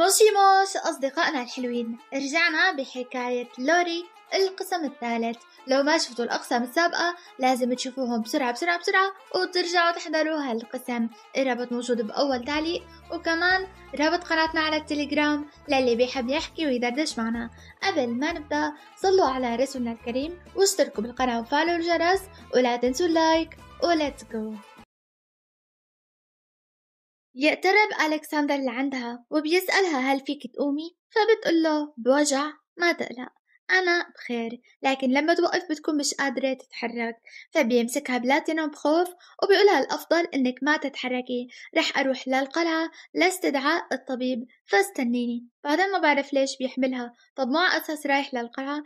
موش أصدقائنا الحلوين رجعنا بحكاية لوري القسم الثالث لو ما شفتوا الأقسام السابقة لازم تشوفوهم بسرعة بسرعة بسرعة وترجعوا تحضروا هالقسم الرابط موجود بأول تعليق وكمان رابط قناتنا على التليجرام للي بيحب يحكي ويدردش معنا قبل ما نبدأ صلوا على رسولنا الكريم واشتركوا بالقناة وفعلوا الجرس ولا تنسوا اللايك وليتس جو يقترب ألكسندر لعندها وبيسألها هل فيك تقومي فبتقول له بوجع ما تقلق أنا بخير لكن لما توقف بتكون مش قادرة تتحرك فبيمسكها بلاتينو بخوف وبيقولها الأفضل إنك ما تتحركي رح أروح للقلعة لاستدعاء الطبيب فاستنيني بعدين ما بعرف ليش بيحملها طب مع أساس رايح للقلعة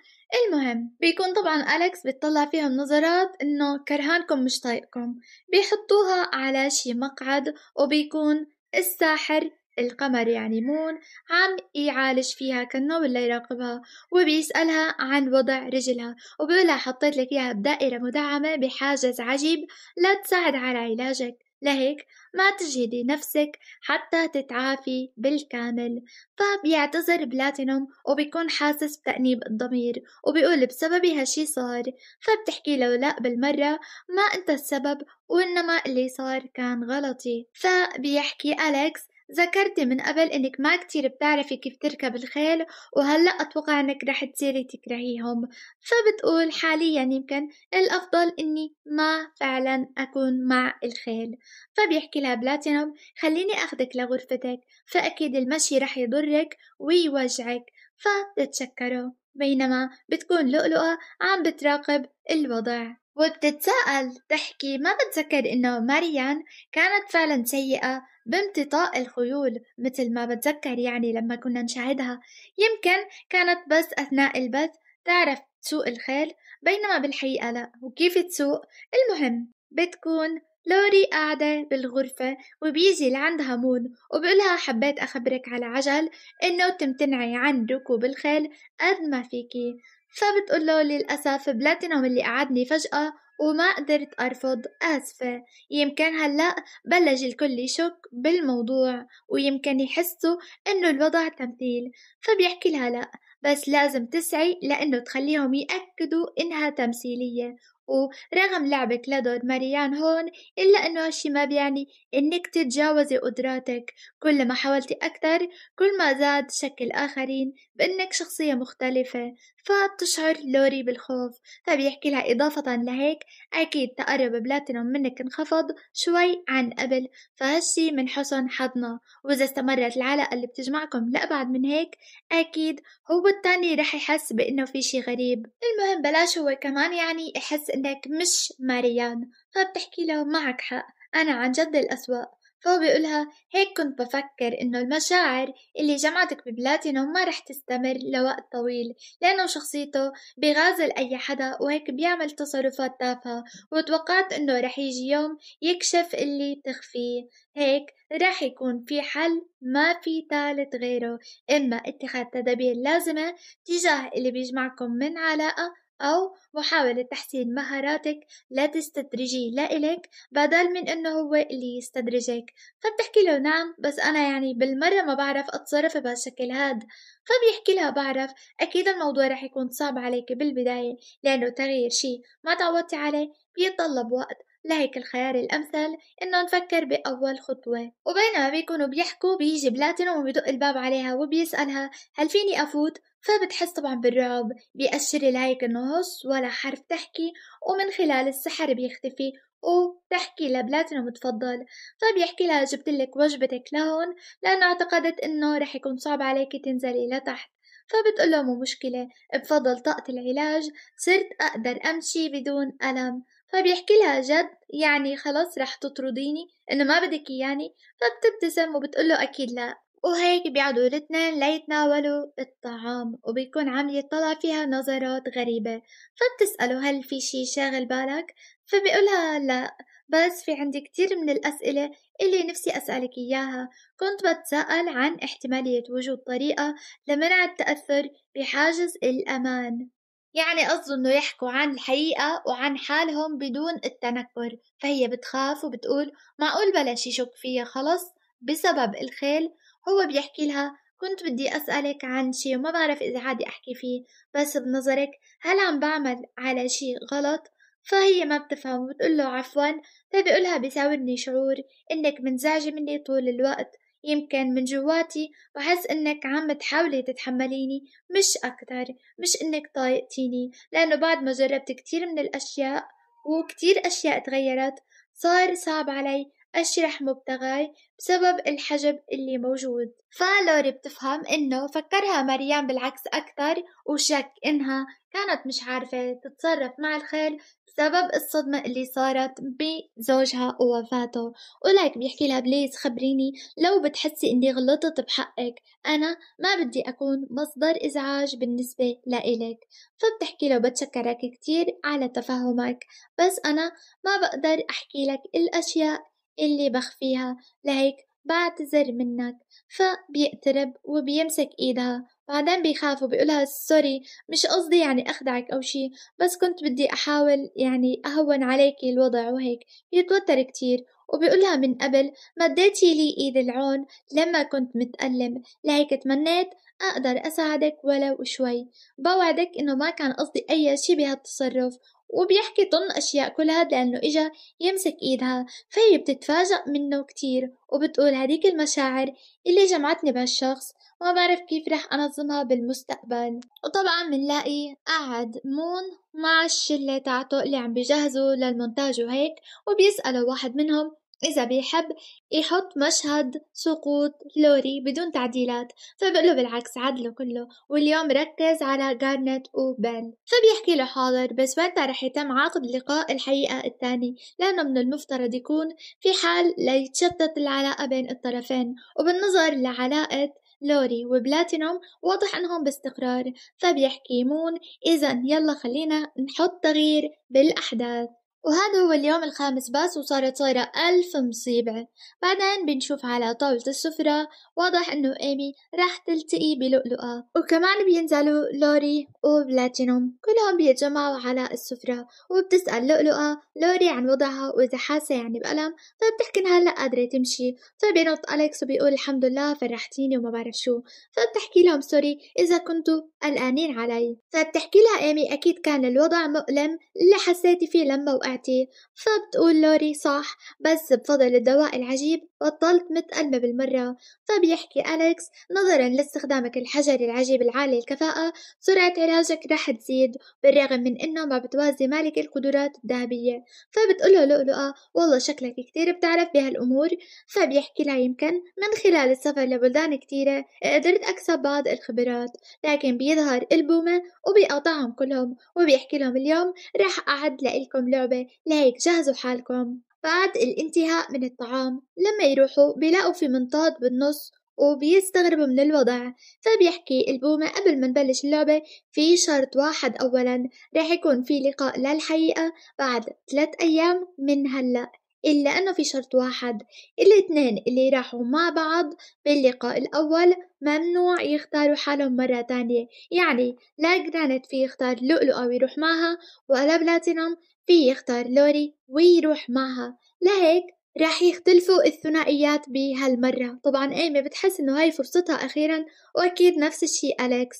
المهم بيكون طبعا أليكس بتطلع فيهم نظرات إنه كرهانكم مش طايقكم بيحطوها على شي مقعد وبيكون الساحر القمر يعني مون عم يعالج فيها كأنه ولا يراقبها وبيسألها عن وضع رجلها وبيقولها حطيت لك إياها بدائرة مدعمة بحاجز عجيب لا تساعد على علاجك لهيك ما تجهدي نفسك حتى تتعافي بالكامل فبيعتذر بلاتينوم وبيكون حاسس بتأنيب الضمير وبيقول بسببي هالشي صار فبتحكي له لا بالمرة ما انت السبب وإنما اللي صار كان غلطي فبيحكي أليكس ذكرتي من قبل انك ما كتير بتعرفي كيف تركب الخيل وهلأ اتوقع انك رح تصيري تكرهيهم فبتقول حاليا يمكن الافضل اني ما فعلا اكون مع الخيل فبيحكي لها بلاتينوم خليني اخدك لغرفتك فاكيد المشي رح يضرك ويوجعك فبتتشكره بينما بتكون لؤلؤة عم بتراقب الوضع وبتتساءل تحكي ما بتذكر إنه ماريان كانت فعلا سيئة بامتطاء الخيول مثل ما بتذكر يعني لما كنا نشاهدها يمكن كانت بس أثناء البث تعرف تسوق الخيل بينما بالحقيقة لا وكيف تسوق المهم بتكون لوري قاعدة بالغرفة وبيجي لعندها مون وبقولها حبيت أخبرك على عجل إنه تمتنعي عن ركوب الخيل قد ما فيكي فبتقول له للأسف بلاتينوم اللي قعدني فجأة وما قدرت أرفض آسفة يمكن هلأ بلج الكل يشك بالموضوع ويمكن يحسوا إنه الوضع تمثيل فبيحكي لها لأ بس لازم تسعي لأنه تخليهم يأكدوا إنها تمثيلية ورغم لعبك لدور ماريان هون إلا إنه هالشي ما بيعني إنك تتجاوزي قدراتك كل ما حاولتي أكتر كل ما زاد شك الآخرين بإنك شخصية مختلفة فبتشعر لوري بالخوف فبيحكي لها إضافة لهيك أكيد تقرب بلاتينوم منك انخفض شوي عن قبل فهالشي من حسن حظنا وإذا استمرت العلاقة اللي بتجمعكم لأبعد من هيك أكيد هو التاني رح يحس بإنه في شي غريب المهم بلاش هو كمان يعني يحس إنك مش ماريان فبتحكي له معك حق أنا عن جد الأسوأ فهو بيقولها هيك كنت بفكر إنه المشاعر اللي جمعتك ببلاتينوم ما رح تستمر لوقت طويل لأنه شخصيته بغازل أي حدا وهيك بيعمل تصرفات تافهة وتوقعت إنه رح يجي يوم يكشف اللي بتخفيه هيك رح يكون في حل ما في تالت غيره إما اتخاذ تدابير لازمة تجاه اللي بيجمعكم من علاقة أو محاولة تحسين مهاراتك لا تستدرجي لا بدل من إنه هو اللي يستدرجك فبتحكي له نعم بس أنا يعني بالمرة ما بعرف أتصرف بهالشكل هاد فبيحكي لها بعرف أكيد الموضوع رح يكون صعب عليك بالبداية لأنه تغيير شي ما تعودتي عليه بيتطلب وقت لهيك الخيار الأمثل إنه نفكر بأول خطوة وبينما بيكونوا بيحكوا بيجي بلاتينوم وبيدق الباب عليها وبيسألها هل فيني أفوت فبتحس طبعا بالرعب بيأشر لهيك إنه ولا حرف تحكي ومن خلال السحر بيختفي وبتحكي لبلاتينوم تفضل فبيحكي لها جبتلك وجبتك لهون لأنه اعتقدت إنه رح يكون صعب عليكي تنزلي لتحت فبتقول له مو مشكلة بفضل طاقة العلاج صرت أقدر أمشي بدون ألم فبيحكي طيب لها جد يعني خلاص رح تطرديني انه ما بدك اياني فبتبتسم وبتقول له اكيد لا وهيك بيقعدوا الاثنين ليتناولوا الطعام وبيكون عم يطلع فيها نظرات غريبة فبتسأله هل في شي شاغل بالك فبيقولها لا بس في عندي كتير من الأسئلة اللي نفسي أسألك إياها كنت بتسأل عن احتمالية وجود طريقة لمنع التأثر بحاجز الأمان يعني قصده انه يحكوا عن الحقيقة وعن حالهم بدون التنكر فهي بتخاف وبتقول معقول بلاش يشك فيا خلص بسبب الخيل هو بيحكي لها كنت بدي أسألك عن شي وما بعرف إذا عادي أحكي فيه بس بنظرك هل عم بعمل على شي غلط؟ فهي ما بتفهم وبتقول له عفوا فبيقولها طيب بيساورني شعور إنك منزعجة مني طول الوقت يمكن من جواتي بحس انك عم تحاولي تتحمليني مش اكتر مش انك طايقتيني لانه بعد ما جربت كتير من الاشياء وكتير اشياء تغيرت صار صعب علي أشرح مبتغاي بسبب الحجب اللي موجود فلوري بتفهم إنه فكرها مريم بالعكس أكثر وشك إنها كانت مش عارفة تتصرف مع الخيل بسبب الصدمة اللي صارت بزوجها ووفاته ولك بيحكي لها بليز خبريني لو بتحسي اني غلطت بحقك انا ما بدي اكون مصدر ازعاج بالنسبة لإلك فبتحكي له بتشكرك كتير على تفهمك بس انا ما بقدر احكي لك الاشياء اللي بخفيها لهيك بعتذر منك فبيقترب وبيمسك ايدها بعدين بيخاف وبيقولها سوري مش قصدي يعني اخدعك او شي بس كنت بدي احاول يعني اهون عليكي الوضع وهيك بيتوتر كتير وبيقولها من قبل مديتي لي ايد العون لما كنت متألم لهيك تمنيت أقدر أساعدك ولو شوي بوعدك إنه ما كان قصدي أي شي بهالتصرف وبيحكي طن أشياء كلها لأنه إجا يمسك إيدها فهي بتتفاجأ منه كتير وبتقول هديك المشاعر اللي جمعتني بهالشخص وما بعرف كيف رح أنظمها بالمستقبل وطبعا منلاقي قعد مون مع الشلة تاعته اللي عم بيجهزوا للمونتاج وهيك وبيسألوا واحد منهم إذا بيحب يحط مشهد سقوط لوري بدون تعديلات فبقله بالعكس عدله كله واليوم ركز على جارنت وبن فبيحكي له حاضر بس وين رح يتم عقد لقاء الحقيقة الثاني لأنه من المفترض يكون في حال ليتشتت العلاقة بين الطرفين وبالنظر لعلاقة لوري وبلاتينوم واضح انهم باستقرار فبيحكي مون اذا يلا خلينا نحط تغيير بالاحداث وهذا هو اليوم الخامس بس وصارت صايرة ألف مصيبة بعدين بنشوف على طاولة السفرة واضح إنه إيمي راح تلتقي بلؤلؤة وكمان بينزلوا لوري وبلاتينوم كلهم بيتجمعوا على السفرة وبتسأل لؤلؤة لوري عن وضعها وإذا حاسة يعني بألم فبتحكي إنها لا قادرة تمشي فبينط أليكس وبيقول الحمد لله فرحتيني وما بعرف شو فبتحكي لهم سوري إذا كنتوا قلقانين علي فبتحكي لها إيمي أكيد كان الوضع مؤلم اللي حسيتي فيه لما وقعت وقتي فبتقول لوري صح بس بفضل الدواء العجيب بطلت متألمة بالمرة فبيحكي أليكس نظرا لاستخدامك الحجري العجيب العالي الكفاءة سرعة علاجك رح تزيد بالرغم من إنه ما بتوازي مالك القدرات الذهبية فبتقوله لؤلؤة والله شكلك كتير بتعرف بهالأمور فبيحكي لها يمكن من خلال السفر لبلدان كتيرة قدرت أكسب بعض الخبرات لكن بيظهر البومة وبيقطعهم كلهم وبيحكي لهم اليوم رح أعد لإلكم لعبة لهيك جهزوا حالكم بعد الانتهاء من الطعام لما يروحوا بيلاقوا في منطاد بالنص وبيستغربوا من الوضع فبيحكي البومة قبل ما نبلش اللعبة في شرط واحد أولا رح يكون في لقاء للحقيقة بعد ثلاث أيام من هلأ إلا أنه في شرط واحد الاثنين اللي راحوا مع بعض باللقاء الأول ممنوع يختاروا حالهم مرة تانية يعني لا جرانيت في يختار لؤلؤة ويروح معها ولا بلاتينوم في يختار لوري ويروح معها لهيك راح يختلفوا الثنائيات بهالمرة طبعا ايمي بتحس انه هاي فرصتها اخيرا واكيد نفس الشي اليكس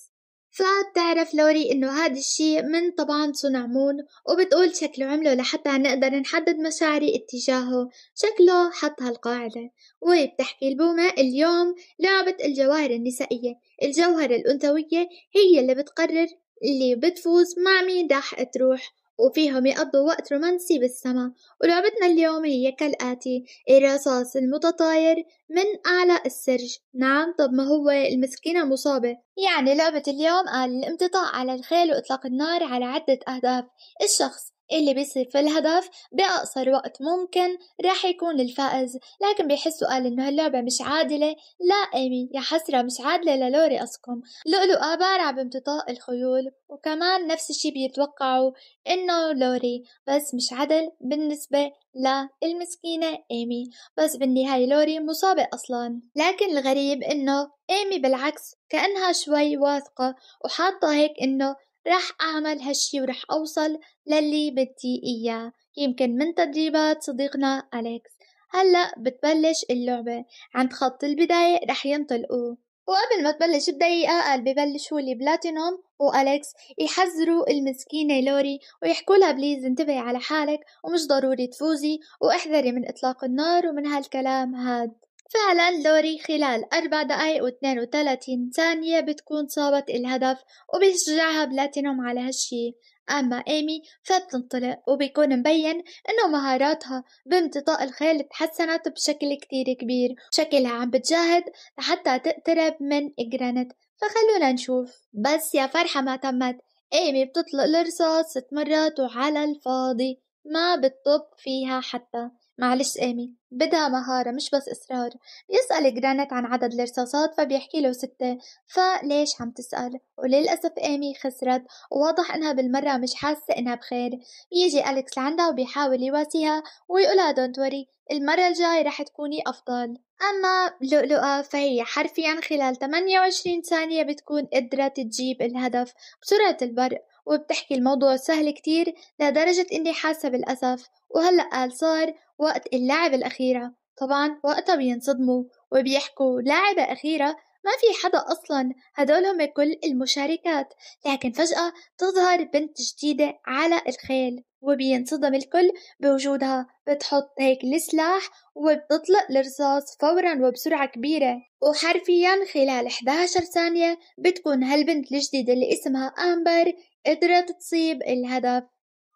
فبتعرف لوري انه هذا الشي من طبعا صنع مون وبتقول شكله عمله لحتى نقدر نحدد مشاعري اتجاهه شكله حط هالقاعدة وبتحكي البومة اليوم لعبة الجواهر النسائية الجوهرة الأنثوية هي اللي بتقرر اللي بتفوز مع مين راح تروح وفيهم يقضوا وقت رومانسي بالسما ولعبتنا اليوم هي كالآتي الرصاص المتطاير من أعلى السرج نعم طب ما هو المسكينة مصابة يعني لعبة اليوم قال الامتطاء على الخيل وإطلاق النار على عدة أهداف الشخص اللي بيصير في الهدف بأقصر وقت ممكن راح يكون الفائز لكن بيحسوا قال إنه هاللعبة مش عادلة لا إيمي يا حسرة مش عادلة للوري أسكم لؤلؤ بارع بامتطاء الخيول وكمان نفس الشي بيتوقعوا إنه لوري بس مش عدل بالنسبة لا المسكينة إيمي بس بالنهاية لوري مصابة أصلا لكن الغريب إنه إيمي بالعكس كأنها شوي واثقة وحاطة هيك إنه رح أعمل هالشي ورح أوصل للي بدي إياه يمكن من تدريبات صديقنا أليكس هلأ بتبلش اللعبة عند خط البداية رح ينطلقوا وقبل ما تبلش بدقيقة قال ببلش هو بلاتينوم وأليكس يحذروا المسكينة لوري ويحكوا لها بليز انتبهي على حالك ومش ضروري تفوزي واحذري من إطلاق النار ومن هالكلام هاد فعلا لوري خلال أربع دقايق واثنين وثلاثين ثانية بتكون صابت الهدف وبيشجعها بلاتينوم على هالشي أما إيمي فبتنطلق وبيكون مبين إنه مهاراتها بامتطاء الخيل تحسنت بشكل كتير كبير شكلها عم بتجاهد لحتى تقترب من إجرانت فخلونا نشوف بس يا فرحة ما تمت إيمي بتطلق الرصاص ست مرات وعلى الفاضي ما بتطب فيها حتى معلش آمي بدها مهارة مش بس إصرار بيسأل جرانيت عن عدد الرصاصات فبيحكي له ستة فليش عم تسأل وللأسف آمي خسرت وواضح إنها بالمرة مش حاسة إنها بخير بيجي أليكس لعندها وبيحاول يواسيها ويقولها دونت وري المرة الجاي رح تكوني أفضل أما لؤلؤة فهي حرفيا خلال 28 ثانية بتكون قدرت تجيب الهدف بسرعة البرق وبتحكي الموضوع سهل كتير لدرجة إني حاسة بالأسف وهلأ قال صار وقت اللعبة الأخيرة طبعا وقتها بينصدموا وبيحكوا لعبة أخيرة ما في حدا أصلا هدول هم كل المشاركات لكن فجأة تظهر بنت جديدة على الخيل وبينصدم الكل بوجودها بتحط هيك السلاح وبتطلق الرصاص فورا وبسرعة كبيرة وحرفيا خلال 11 ثانية بتكون هالبنت الجديدة اللي اسمها أمبر قدرت تصيب الهدف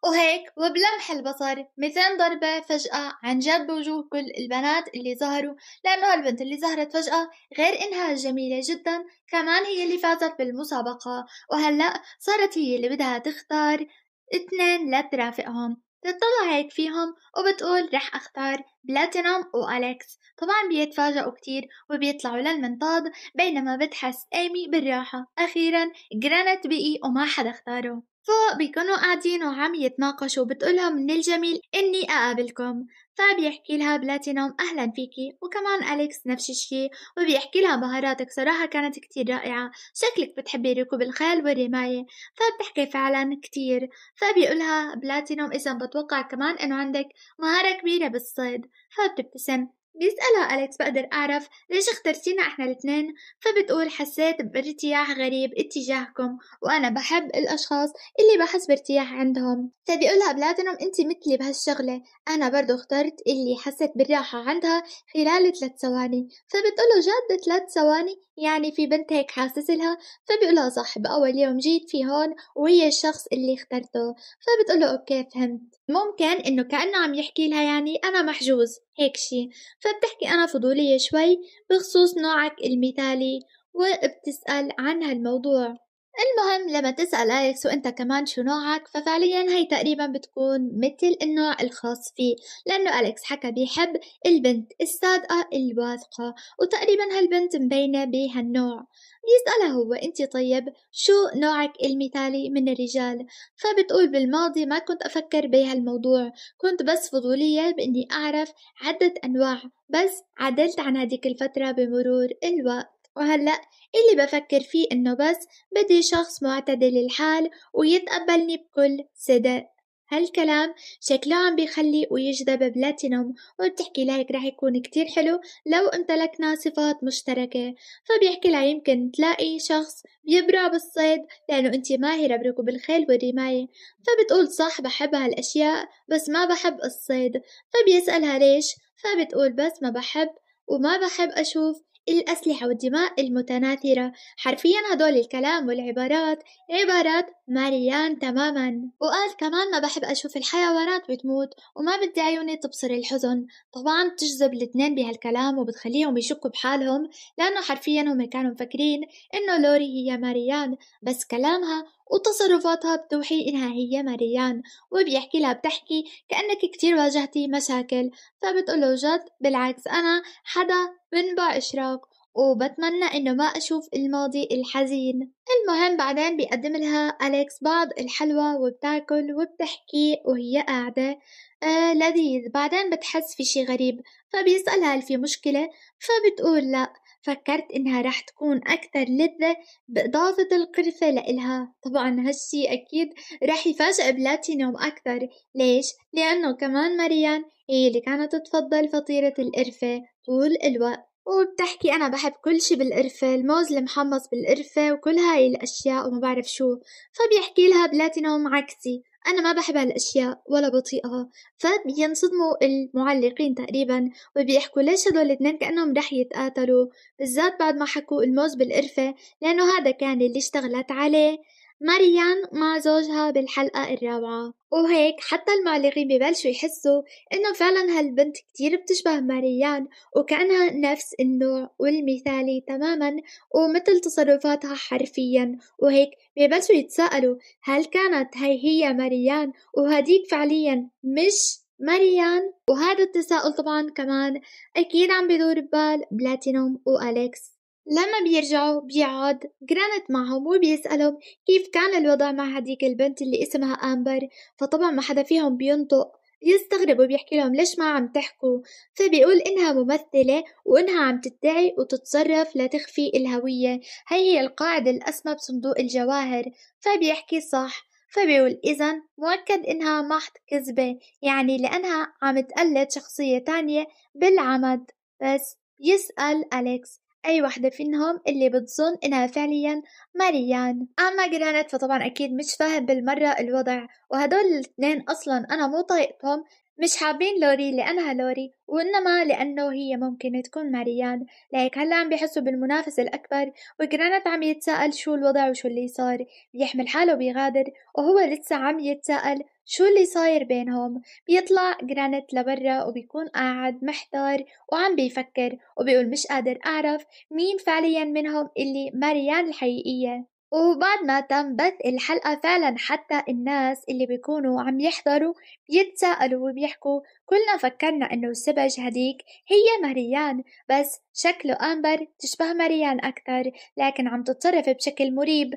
وهيك وبلمح البصر مثل ضربة فجأة عن جد بوجوه كل البنات اللي ظهروا لأنه البنت اللي ظهرت فجأة غير إنها جميلة جدا كمان هي اللي فازت بالمسابقة وهلأ صارت هي اللي بدها تختار اثنين لترافقهم بتطلع هيك فيهم وبتقول رح أختار بلاتينوم وأليكس طبعا بيتفاجئوا كتير وبيطلعوا للمنطاد بينما بتحس إيمي بالراحة أخيرا جرانت بقي وما حدا اختاره فبيكونوا قاعدين وعم يتناقشوا بتقولهم من الجميل إني أقابلكم فبيحكي لها بلاتينوم أهلا فيكي وكمان أليكس نفس الشي وبيحكي لها مهاراتك صراحة كانت كتير رائعة شكلك بتحبي ركوب الخيل والرماية فبتحكي فعلا كتير فبيقولها بلاتينوم إذا بتوقع كمان إنه عندك مهارة كبيرة بالصيد فبتبتسم بيسألها أليكس بقدر أعرف ليش اخترتينا إحنا الاتنين فبتقول حسيت بارتياح غريب اتجاهكم وأنا بحب الأشخاص اللي بحس بارتياح عندهم فبيقولها بلاتينوم أنت مثلي بهالشغلة أنا برضو اخترت اللي حسيت بالراحة عندها خلال ثلاث ثواني فبتقوله جد ثلاث ثواني يعني في بنت هيك حاسس لها فبيقولها صح بأول يوم جيت في هون وهي الشخص اللي اخترته فبتقوله أوكي فهمت ممكن إنه كأنه عم يحكي لها يعني أنا محجوز هيك شي فبتحكي أنا فضولية شوي بخصوص نوعك المثالي وبتسأل عن هالموضوع المهم لما تسأل أليكس وأنت كمان شو نوعك ففعليا هي تقريبا بتكون مثل النوع الخاص فيه لأنه أليكس حكى بيحب البنت الصادقة الواثقة وتقريبا هالبنت مبينة بهالنوع بيسألها هو أنت طيب شو نوعك المثالي من الرجال فبتقول بالماضي ما كنت أفكر بهالموضوع كنت بس فضولية بإني أعرف عدة أنواع بس عدلت عن هديك الفترة بمرور الوقت وهلأ اللي بفكر فيه إنه بس بدي شخص معتدل الحال ويتقبلني بكل صدق هالكلام شكله عم بيخلي ويجذب بلاتينوم وبتحكي لك رح يكون كتير حلو لو امتلكنا صفات مشتركة فبيحكي لها يمكن تلاقي شخص بيبرع بالصيد لأنه أنت ماهرة بركوب الخيل والرماية فبتقول صح بحب هالأشياء بس ما بحب الصيد فبيسألها ليش فبتقول بس ما بحب وما بحب أشوف الأسلحة والدماء المتناثرة حرفيا هدول الكلام والعبارات عبارات ماريان تماما وقال كمان ما بحب أشوف الحيوانات بتموت وما بدي عيوني تبصر الحزن طبعا بتجذب الاتنين بهالكلام وبتخليهم يشكوا بحالهم لأنه حرفيا هم كانوا مفكرين إنه لوري هي ماريان بس كلامها وتصرفاتها بتوحي إنها هي ماريان وبيحكي لها بتحكي كأنك كتير واجهتي مشاكل فبتقول له جد بالعكس أنا حدا منبع إشراق وبتمنى إنه ما أشوف الماضي الحزين المهم بعدين بيقدم لها أليكس بعض الحلوى وبتاكل وبتحكي وهي قاعدة آه لذيذ بعدين بتحس في شي غريب فبيسألها هل في مشكلة فبتقول لأ فكرت إنها رح تكون أكثر لذة بإضافة القرفة لإلها طبعا هالشي أكيد رح يفاجئ بلاتينوم أكثر ليش؟ لأنه كمان مريان هي اللي كانت تفضل فطيرة القرفة طول الوقت وبتحكي أنا بحب كل شي بالقرفة الموز المحمص بالقرفة وكل هاي الأشياء وما بعرف شو فبيحكي لها بلاتينوم عكسي أنا ما بحب هالأشياء ولا بطيئة فبينصدموا المعلقين تقريبا وبيحكوا ليش هدول الاثنين كأنهم رح يتقاتلوا بالذات بعد ما حكوا الموز بالقرفة لأنه هذا كان اللي اشتغلت عليه ماريان مع زوجها بالحلقة الرابعة وهيك حتى المعلقين ببلشوا يحسوا انه فعلا هالبنت كتير بتشبه ماريان وكأنها نفس النوع والمثالي تماما ومثل تصرفاتها حرفيا وهيك ببلشوا يتساءلوا هل كانت هي هي ماريان وهديك فعليا مش ماريان وهذا التساؤل طبعا كمان اكيد عم بدور ببال بلاتينوم واليكس لما بيرجعوا بيقعد جرانت معهم وبيسألهم كيف كان الوضع مع هديك البنت اللي اسمها أمبر فطبعا ما حدا فيهم بينطق يستغربوا بيحكي لهم ليش ما عم تحكوا فبيقول إنها ممثلة وإنها عم تدعي وتتصرف لتخفي الهوية هي هي القاعدة الأسمى بصندوق الجواهر فبيحكي صح فبيقول إذا مؤكد إنها محض كذبة يعني لأنها عم تقلد شخصية تانية بالعمد بس يسأل أليكس أي وحدة فينهم اللي بتظن إنها فعليا ماريان أما جرانيت فطبعا أكيد مش فاهم بالمرة الوضع وهدول الاثنين أصلا أنا مو طايقتهم مش حابين لوري لأنها لوري وإنما لأنه هي ممكن تكون ماريان لهيك هلا عم بيحسوا بالمنافسة الأكبر وجرانت عم يتساءل شو الوضع وشو اللي صار بيحمل حاله بيغادر وهو لسه عم يتساءل شو اللي صاير بينهم بيطلع جرانيت لبرا وبيكون قاعد محتار وعم بيفكر وبيقول مش قادر أعرف مين فعليا منهم اللي ماريان الحقيقية وبعد ما تم بث الحلقة فعلا حتى الناس اللي بيكونوا عم يحضروا بيتساءلوا وبيحكوا كلنا فكرنا انه السبج هديك هي مريان بس شكله أمبر تشبه مريان أكثر لكن عم تتصرف بشكل مريب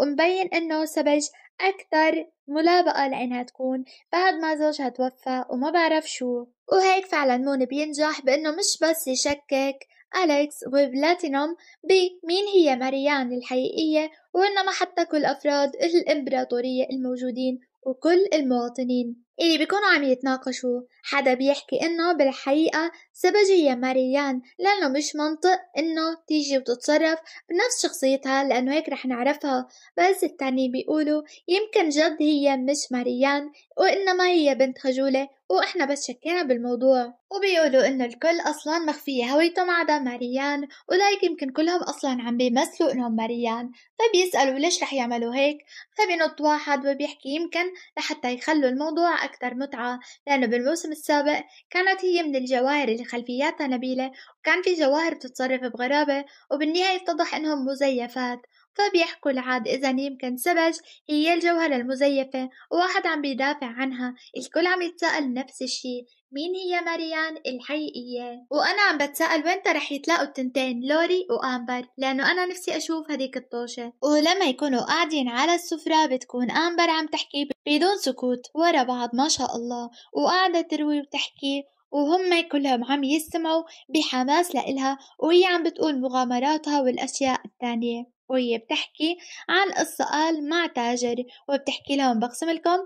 ومبين انه سبج أكثر ملابقة لأنها تكون بعد ما زوجها توفى وما بعرف شو وهيك فعلا مون بينجح بأنه مش بس يشكك أليكس وبلاتينوم ب مين هي ماريان الحقيقية وإنما حتى كل أفراد الإمبراطورية الموجودين وكل المواطنين اللي بيكونوا عم يتناقشوا حدا بيحكي إنه بالحقيقة سبجية ماريان لأنه مش منطق إنه تيجي وتتصرف بنفس شخصيتها لأنه هيك رح نعرفها بس التاني بيقولوا يمكن جد هي مش ماريان وإنما هي بنت خجولة وإحنا بس شكينا بالموضوع وبيقولوا إنه الكل أصلا مخفية هويته ما عدا ماريان ولايك يمكن كلهم أصلا عم بيمثلوا إنهم ماريان فبيسألوا ليش رح يعملوا هيك فبينط واحد وبيحكي يمكن لحتى يخلوا الموضوع أكثر متعة لأنه بالموسم السابق كانت هي من الجواهر اللي خلفياتها نبيلة وكان في جواهر بتتصرف بغرابة وبالنهاية اتضح انهم مزيفات فبيحكوا طيب، العاد إذا يمكن سبج هي الجوهرة المزيفة وواحد عم بيدافع عنها الكل عم يتساءل نفس الشي مين هي ماريان الحقيقية وأنا عم بتساءل وين رح يتلاقوا التنتين لوري وآمبر لأنه أنا نفسي أشوف هديك الطوشة ولما يكونوا قاعدين على السفرة بتكون آمبر عم تحكي بدون سكوت ورا بعض ما شاء الله وقاعدة تروي وتحكي وهم كلهم عم يستمعوا بحماس لإلها وهي عم بتقول مغامراتها والأشياء التانية وهي بتحكي عن السؤال مع تاجر وبتحكي لهم بقسم لكم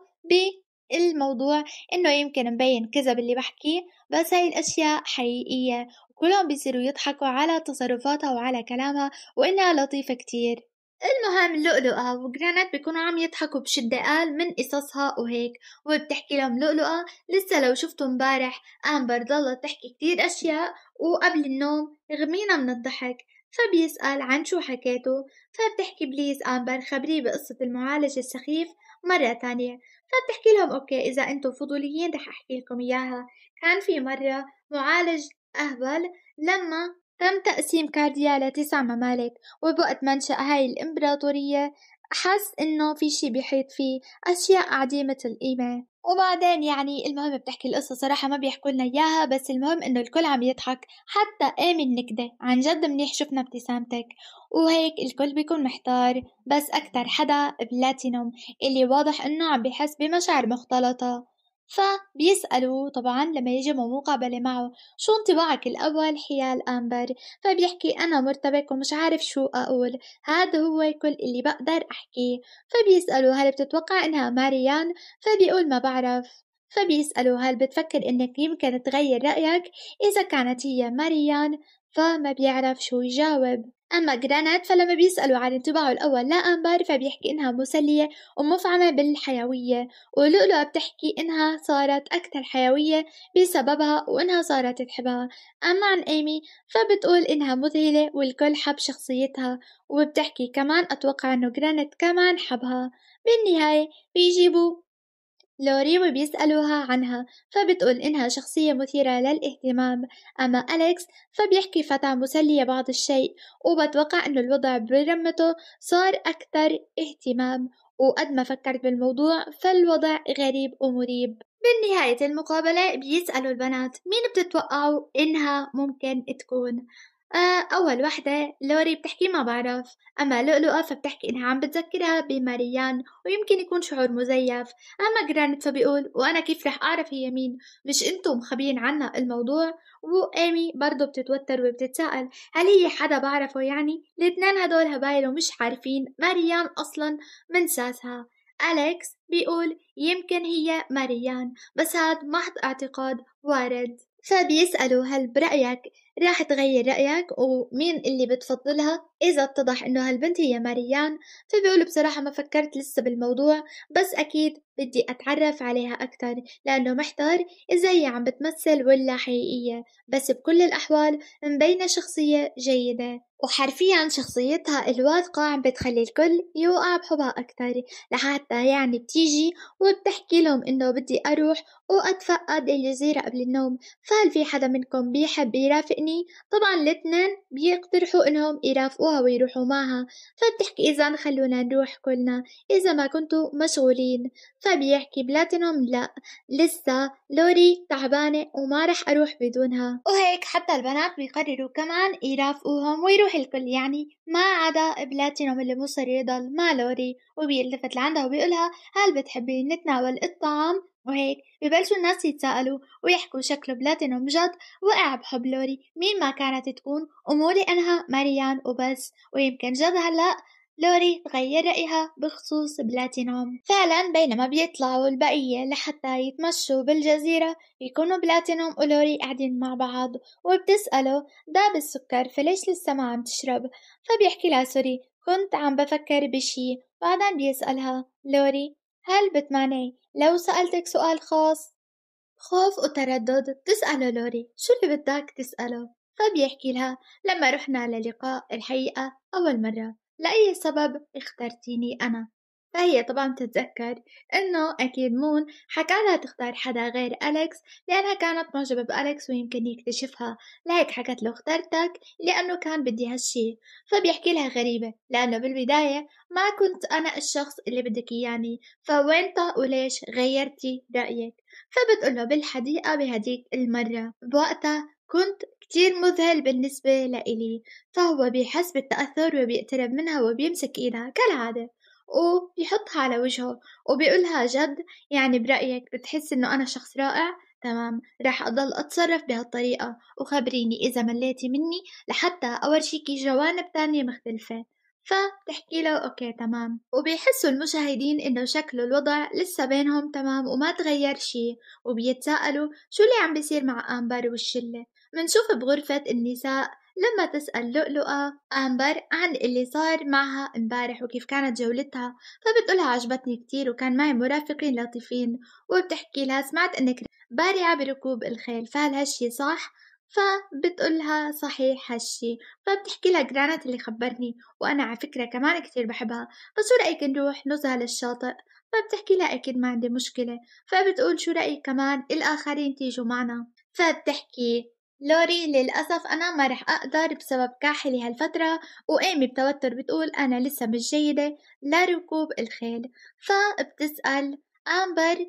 بالموضوع إنه يمكن مبين كذا باللي بحكيه بس هاي الأشياء حقيقية وكلهم بيصيروا يضحكوا على تصرفاتها وعلى كلامها وإنها لطيفة كتير المهم لؤلؤة وجرانيت بيكونوا عم يضحكوا بشدة قال من قصصها وهيك وبتحكي لهم لؤلؤة لسه لو شفتوا مبارح أمبر ضلت تحكي كتير أشياء وقبل النوم غمينا من الضحك فبيسأل عن شو حكيته فبتحكي بليز أمبر خبريه بقصة المعالج السخيف مرة تانية فبتحكي لهم أوكي إذا أنتم فضوليين رح أحكي لكم إياها كان في مرة معالج أهبل لما تم تقسيم كارديا لتسع ممالك وبوقت منشأ هاي الإمبراطورية حس إنه في شي بيحيط فيه أشياء عديمة القيمة وبعدين يعني المهم بتحكي القصة صراحة ما بيحكوا لنا إياها بس المهم إنه الكل عم يضحك حتى قام النكدة عن جد منيح شفنا ابتسامتك وهيك الكل بيكون محتار بس أكتر حدا بلاتينوم اللي واضح إنه عم بيحس بمشاعر مختلطة فبيسألوا طبعا لما يجي مقابلة معه شو انطباعك الأول حيال أمبر فبيحكي أنا مرتبك ومش عارف شو أقول هذا هو كل اللي بقدر أحكيه فبيسألوا هل بتتوقع إنها ماريان فبيقول ما بعرف فبيسألوا هل بتفكر إنك يمكن تغير رأيك إذا كانت هي ماريان فما بيعرف شو يجاوب أما جرانات فلما بيسألوا عن انطباعه الأول لأنبار فبيحكي إنها مسلية ومفعمة بالحيوية ولؤلؤة بتحكي إنها صارت أكثر حيوية بسببها وإنها صارت تحبها أما عن إيمي فبتقول إنها مذهلة والكل حب شخصيتها وبتحكي كمان أتوقع إنه جرانيت كمان حبها بالنهاية بيجيبوا لوري وبيسألوها عنها فبتقول إنها شخصية مثيرة للاهتمام أما أليكس فبيحكي فتاة مسلية بعض الشيء وبتوقع إنه الوضع برمته صار أكثر اهتمام وقد ما فكرت بالموضوع فالوضع غريب ومريب بالنهاية المقابلة بيسألوا البنات مين بتتوقعوا إنها ممكن تكون آه، أول وحدة لوري بتحكي ما بعرف أما لؤلؤة فبتحكي إنها عم بتذكرها بماريان ويمكن يكون شعور مزيف أما جرانيت فبيقول وأنا كيف رح أعرف هي مين مش أنتم مخبيين عنا الموضوع وآمي برضه بتتوتر وبتتساءل هل هي حدا بعرفه يعني الاتنين هدول هبايل ومش عارفين ماريان أصلا من ساسها أليكس بيقول يمكن هي ماريان بس هاد محض اعتقاد وارد فبيسألوا هل برأيك راح تغير رأيك ومين اللي بتفضلها إذا اتضح إنه هالبنت هي ماريان فبيقول طيب، بصراحة ما فكرت لسه بالموضوع بس أكيد بدي أتعرف عليها أكتر لأنه محتار إذا هي عم بتمثل ولا حقيقية بس بكل الأحوال مبينة شخصية جيدة وحرفيا شخصيتها الواثقة عم بتخلي الكل يوقع بحبها أكتر لحتى يعني بتيجي وبتحكي لهم إنه بدي أروح وأتفقد الجزيرة قبل النوم فهل في حدا منكم بيحب يرافق تتفقني طبعا الاتنين بيقترحوا انهم يرافقوها ويروحوا معها فبتحكي اذا خلونا نروح كلنا اذا ما كنتوا مشغولين فبيحكي بلاتينوم لا لسه لوري تعبانة وما رح اروح بدونها وهيك حتى البنات بيقرروا كمان يرافقوهم ويروح الكل يعني ما عدا بلاتينوم اللي مصر يضل مع لوري وبيلتفت لعندها وبيقولها هل بتحبي نتناول الطعام وهيك ببلشوا الناس يتساءلوا ويحكوا شكله بلاتينوم جد وقع بحب لوري مين ما كانت تكون أمولي أنها ماريان وبس ويمكن جد هلأ لوري تغير رأيها بخصوص بلاتينوم فعلا بينما بيطلعوا البقية لحتى يتمشوا بالجزيرة يكونوا بلاتينوم ولوري قاعدين مع بعض وبتسأله داب السكر فليش لسه ما عم تشرب فبيحكي لها سوري كنت عم بفكر بشي بعدين بيسألها لوري هل بتمعني لو سألتك سؤال خاص؟ خوف وتردد بتسأله لوري شو اللي بدك تسأله؟ فبيحكي لها لما رحنا للقاء الحقيقة أول مرة لأي سبب اخترتيني أنا فهي طبعا بتتذكر انه اكيد مون حكى لها تختار حدا غير أليكس لانها كانت معجبة بأليكس ويمكن يكتشفها لهيك حكت له اخترتك لانه كان بدي هالشي فبيحكي لها غريبة لانه بالبداية ما كنت انا الشخص اللي بدك اياني فوين وليش غيرتي رأيك فبتقول له بالحديقة بهديك المرة بوقتها كنت كتير مذهل بالنسبة لإلي فهو بيحس بالتأثر وبيقترب منها وبيمسك إيدها كالعادة وبيحطها على وجهه وبيقولها جد يعني برأيك بتحس إنه أنا شخص رائع تمام راح أضل أتصرف بهالطريقة وخبريني إذا مليتي مني لحتى أورجيكي جوانب تانية مختلفة فبتحكي له اوكي تمام وبيحسوا المشاهدين انه شكله الوضع لسه بينهم تمام وما تغير شي وبيتساءلوا شو اللي عم بيصير مع امبر والشلة منشوف بغرفة النساء لما تسأل لؤلؤة أمبر عن اللي صار معها امبارح وكيف كانت جولتها فبتقولها عجبتني كتير وكان معي مرافقين لطيفين وبتحكي لها سمعت انك بارعة بركوب الخيل فهل هالشي صح؟ فبتقولها صحيح هالشي فبتحكي لها جرانت اللي خبرني وأنا على فكرة كمان كتير بحبها فشو رأيك نروح نزهة للشاطئ فبتحكي لها أكيد ما عندي مشكلة فبتقول شو رأيك كمان الآخرين تيجوا معنا فبتحكي لوري للأسف أنا ما رح أقدر بسبب كاحلي هالفترة وإيمي بتوتر بتقول أنا لسه مش جيدة لركوب الخيل فبتسأل أمبر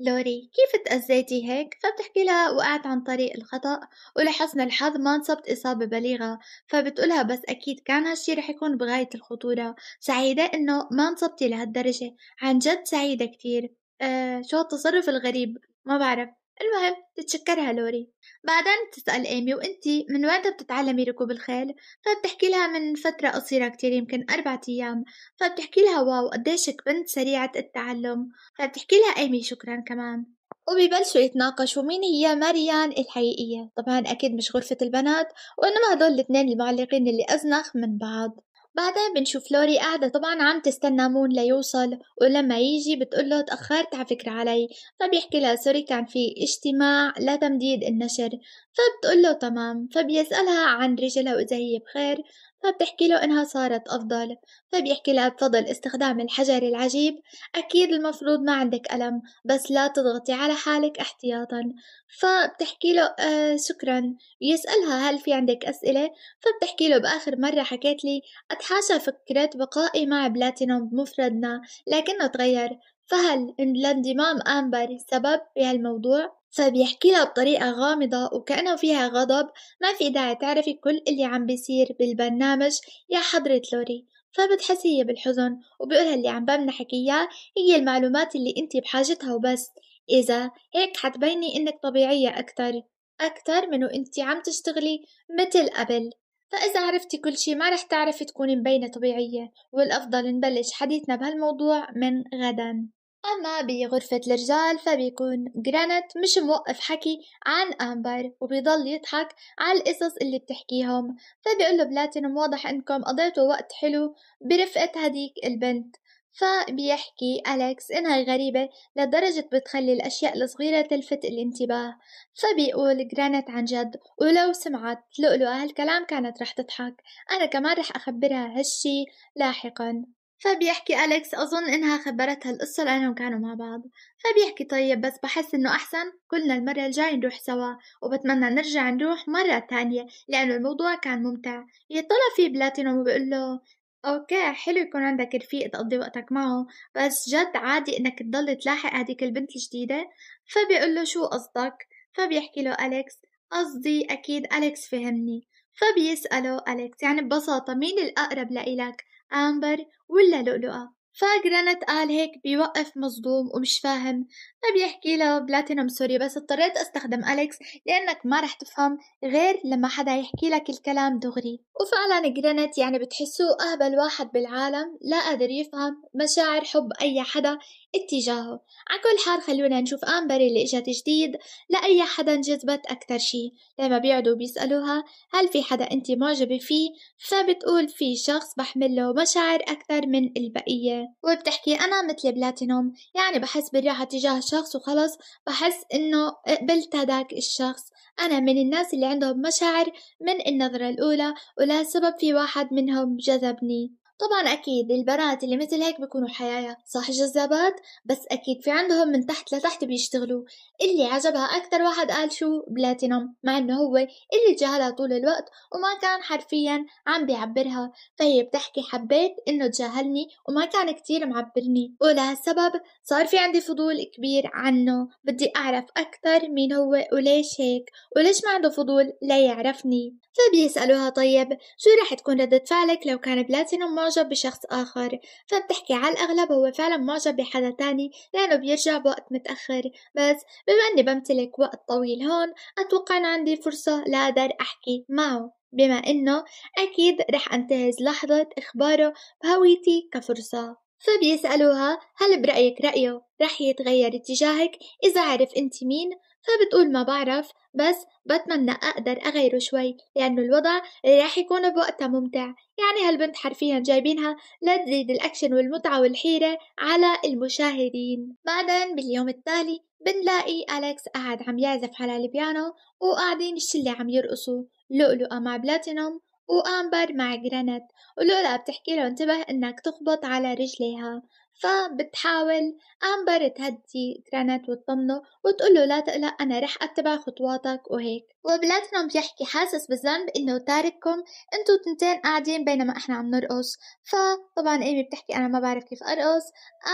لوري كيف تأذيتي هيك؟ فبتحكي لها وقعت عن طريق الخطأ ولحسن الحظ ما انصبت إصابة بليغة فبتقولها بس أكيد كان هالشي رح يكون بغاية الخطورة سعيدة إنه ما انصبتي لهالدرجة عن جد سعيدة كتير آه شو هالتصرف الغريب ما بعرف المهم تتشكرها لوري بعدين تسأل إيمي وإنتي من وين بتتعلمي ركوب الخيل فبتحكي لها من فترة قصيرة كتير يمكن أربعة أيام فبتحكي لها واو قديشك بنت سريعة التعلم فبتحكي لها إيمي شكرا كمان وبيبلشوا يتناقشوا مين هي ماريان الحقيقية طبعا أكيد مش غرفة البنات وإنما هدول الاثنين المعلقين اللي أزنخ من بعض بعدين بنشوف لوري قاعدة طبعا عم تستنى مون ليوصل ولما يجي بتقول له تأخرت على فكرة علي فبيحكي لها سوري كان في اجتماع لتمديد النشر فبتقول له تمام فبيسألها عن رجلها وإذا هي بخير فبتحكي له إنها صارت أفضل فبيحكي لها بفضل استخدام الحجر العجيب أكيد المفروض ما عندك ألم بس لا تضغطي على حالك احتياطا فبتحكي له آه شكرا يسألها هل في عندك أسئلة فبتحكي له بآخر مرة حكيت لي أتحاشى فكرة بقائي مع بلاتينوم بمفردنا لكنه تغير فهل إن لانضمام أمبر سبب بهالموضوع؟ فبيحكي لها بطريقة غامضة وكأنه فيها غضب ما في داعي تعرفي كل اللي عم بيصير بالبرنامج يا حضرة لوري فبتحس هي بالحزن وبيقولها اللي عم بمنحك إياه هي المعلومات اللي انت بحاجتها وبس إذا هيك حتبيني إنك طبيعية أكتر أكتر من وإنتي عم تشتغلي مثل قبل فإذا عرفتي كل شي ما رح تعرفي تكوني مبينة طبيعية والأفضل نبلش حديثنا بهالموضوع من غدا أما بغرفة الرجال فبيكون جرانت مش موقف حكي عن أمبر وبيضل يضحك على القصص اللي بتحكيهم فبيقول له بلاتينوم واضح إنكم قضيتوا وقت حلو برفقة هديك البنت فبيحكي أليكس إنها غريبة لدرجة بتخلي الأشياء الصغيرة تلفت الانتباه فبيقول جرانت عن جد ولو سمعت لؤلؤة هالكلام كانت رح تضحك أنا كمان رح أخبرها هالشي لاحقا فبيحكي أليكس أظن إنها خبرتها القصة لأنهم كانوا مع بعض فبيحكي طيب بس بحس إنه أحسن كلنا المرة الجاية نروح سوا وبتمنى نرجع نروح مرة تانية لأنه الموضوع كان ممتع يطلع في بلاتينوم وبيقول له اوكي حلو يكون عندك رفيق تقضي وقتك معه بس جد عادي انك تضل تلاحق هذيك البنت الجديدة فبيقول له شو قصدك فبيحكي له أليكس قصدي أكيد أليكس فهمني فبيسأله أليكس يعني ببساطة مين الأقرب لإلك عنبر ولا لؤلؤة فجرانت قال هيك بيوقف مصدوم ومش فاهم ما بيحكي له بلاتينوم سوري بس اضطريت استخدم أليكس لأنك ما رح تفهم غير لما حدا يحكي لك الكلام دغري وفعلا جرانت يعني بتحسوه أهبل واحد بالعالم لا قادر يفهم مشاعر حب أي حدا اتجاهه على كل حال خلونا نشوف أمبري اللي اجت جديد لأي حدا انجذبت أكتر شي لما بيقعدوا بيسألوها هل في حدا انت معجبة فيه فبتقول في شخص بحمله مشاعر أكثر من البقية وبتحكي أنا مثل بلاتينوم يعني بحس بالراحة تجاه الشخص وخلص بحس إنه قبلت هداك الشخص أنا من الناس اللي عندهم مشاعر من النظرة الأولى ولا سبب في واحد منهم جذبني طبعا أكيد البنات اللي مثل هيك بيكونوا حيايا صح جذابات بس أكيد في عندهم من تحت لتحت بيشتغلوا اللي عجبها أكثر واحد قال شو بلاتينوم مع إنه هو اللي تجاهلها طول الوقت وما كان حرفيا عم بيعبرها فهي بتحكي حبيت إنه تجاهلني وما كان كتير معبرني ولهالسبب صار في عندي فضول كبير عنه بدي أعرف أكثر مين هو وليش هيك وليش ما عنده فضول لا يعرفني فبيسألوها طيب شو رح تكون ردة فعلك لو كان بلاتينوم معجب بشخص آخر فبتحكي على الأغلب هو فعلا معجب بحدا تاني لأنه بيرجع بوقت متأخر بس بما أني بمتلك وقت طويل هون أتوقع أن عندي فرصة لأقدر أحكي معه بما أنه أكيد رح أنتهز لحظة إخباره بهويتي كفرصة فبيسألوها هل برأيك رأيه رح يتغير اتجاهك إذا عرف أنت مين فبتقول ما بعرف بس بتمنى أقدر أغيره شوي لأنه الوضع راح يكون بوقتها ممتع يعني هالبنت حرفيا جايبينها لتزيد الأكشن والمتعة والحيرة على المشاهدين بعدين باليوم التالي بنلاقي أليكس قاعد عم يعزف على البيانو وقاعدين الشلة عم يرقصوا لؤلؤة مع بلاتينوم وأمبر مع جرانيت ولؤلؤة بتحكي له انتبه انك تخبط على رجليها فبتحاول أمبر تهدي جرانيت وتطمنه وتقوله لا تقلق أنا رح أتبع خطواتك وهيك وبلاتنوم بيحكي حاسس بالذنب إنه تارككم أنتو تنتين قاعدين بينما إحنا عم نرقص فطبعا إيمي بتحكي أنا ما بعرف كيف أرقص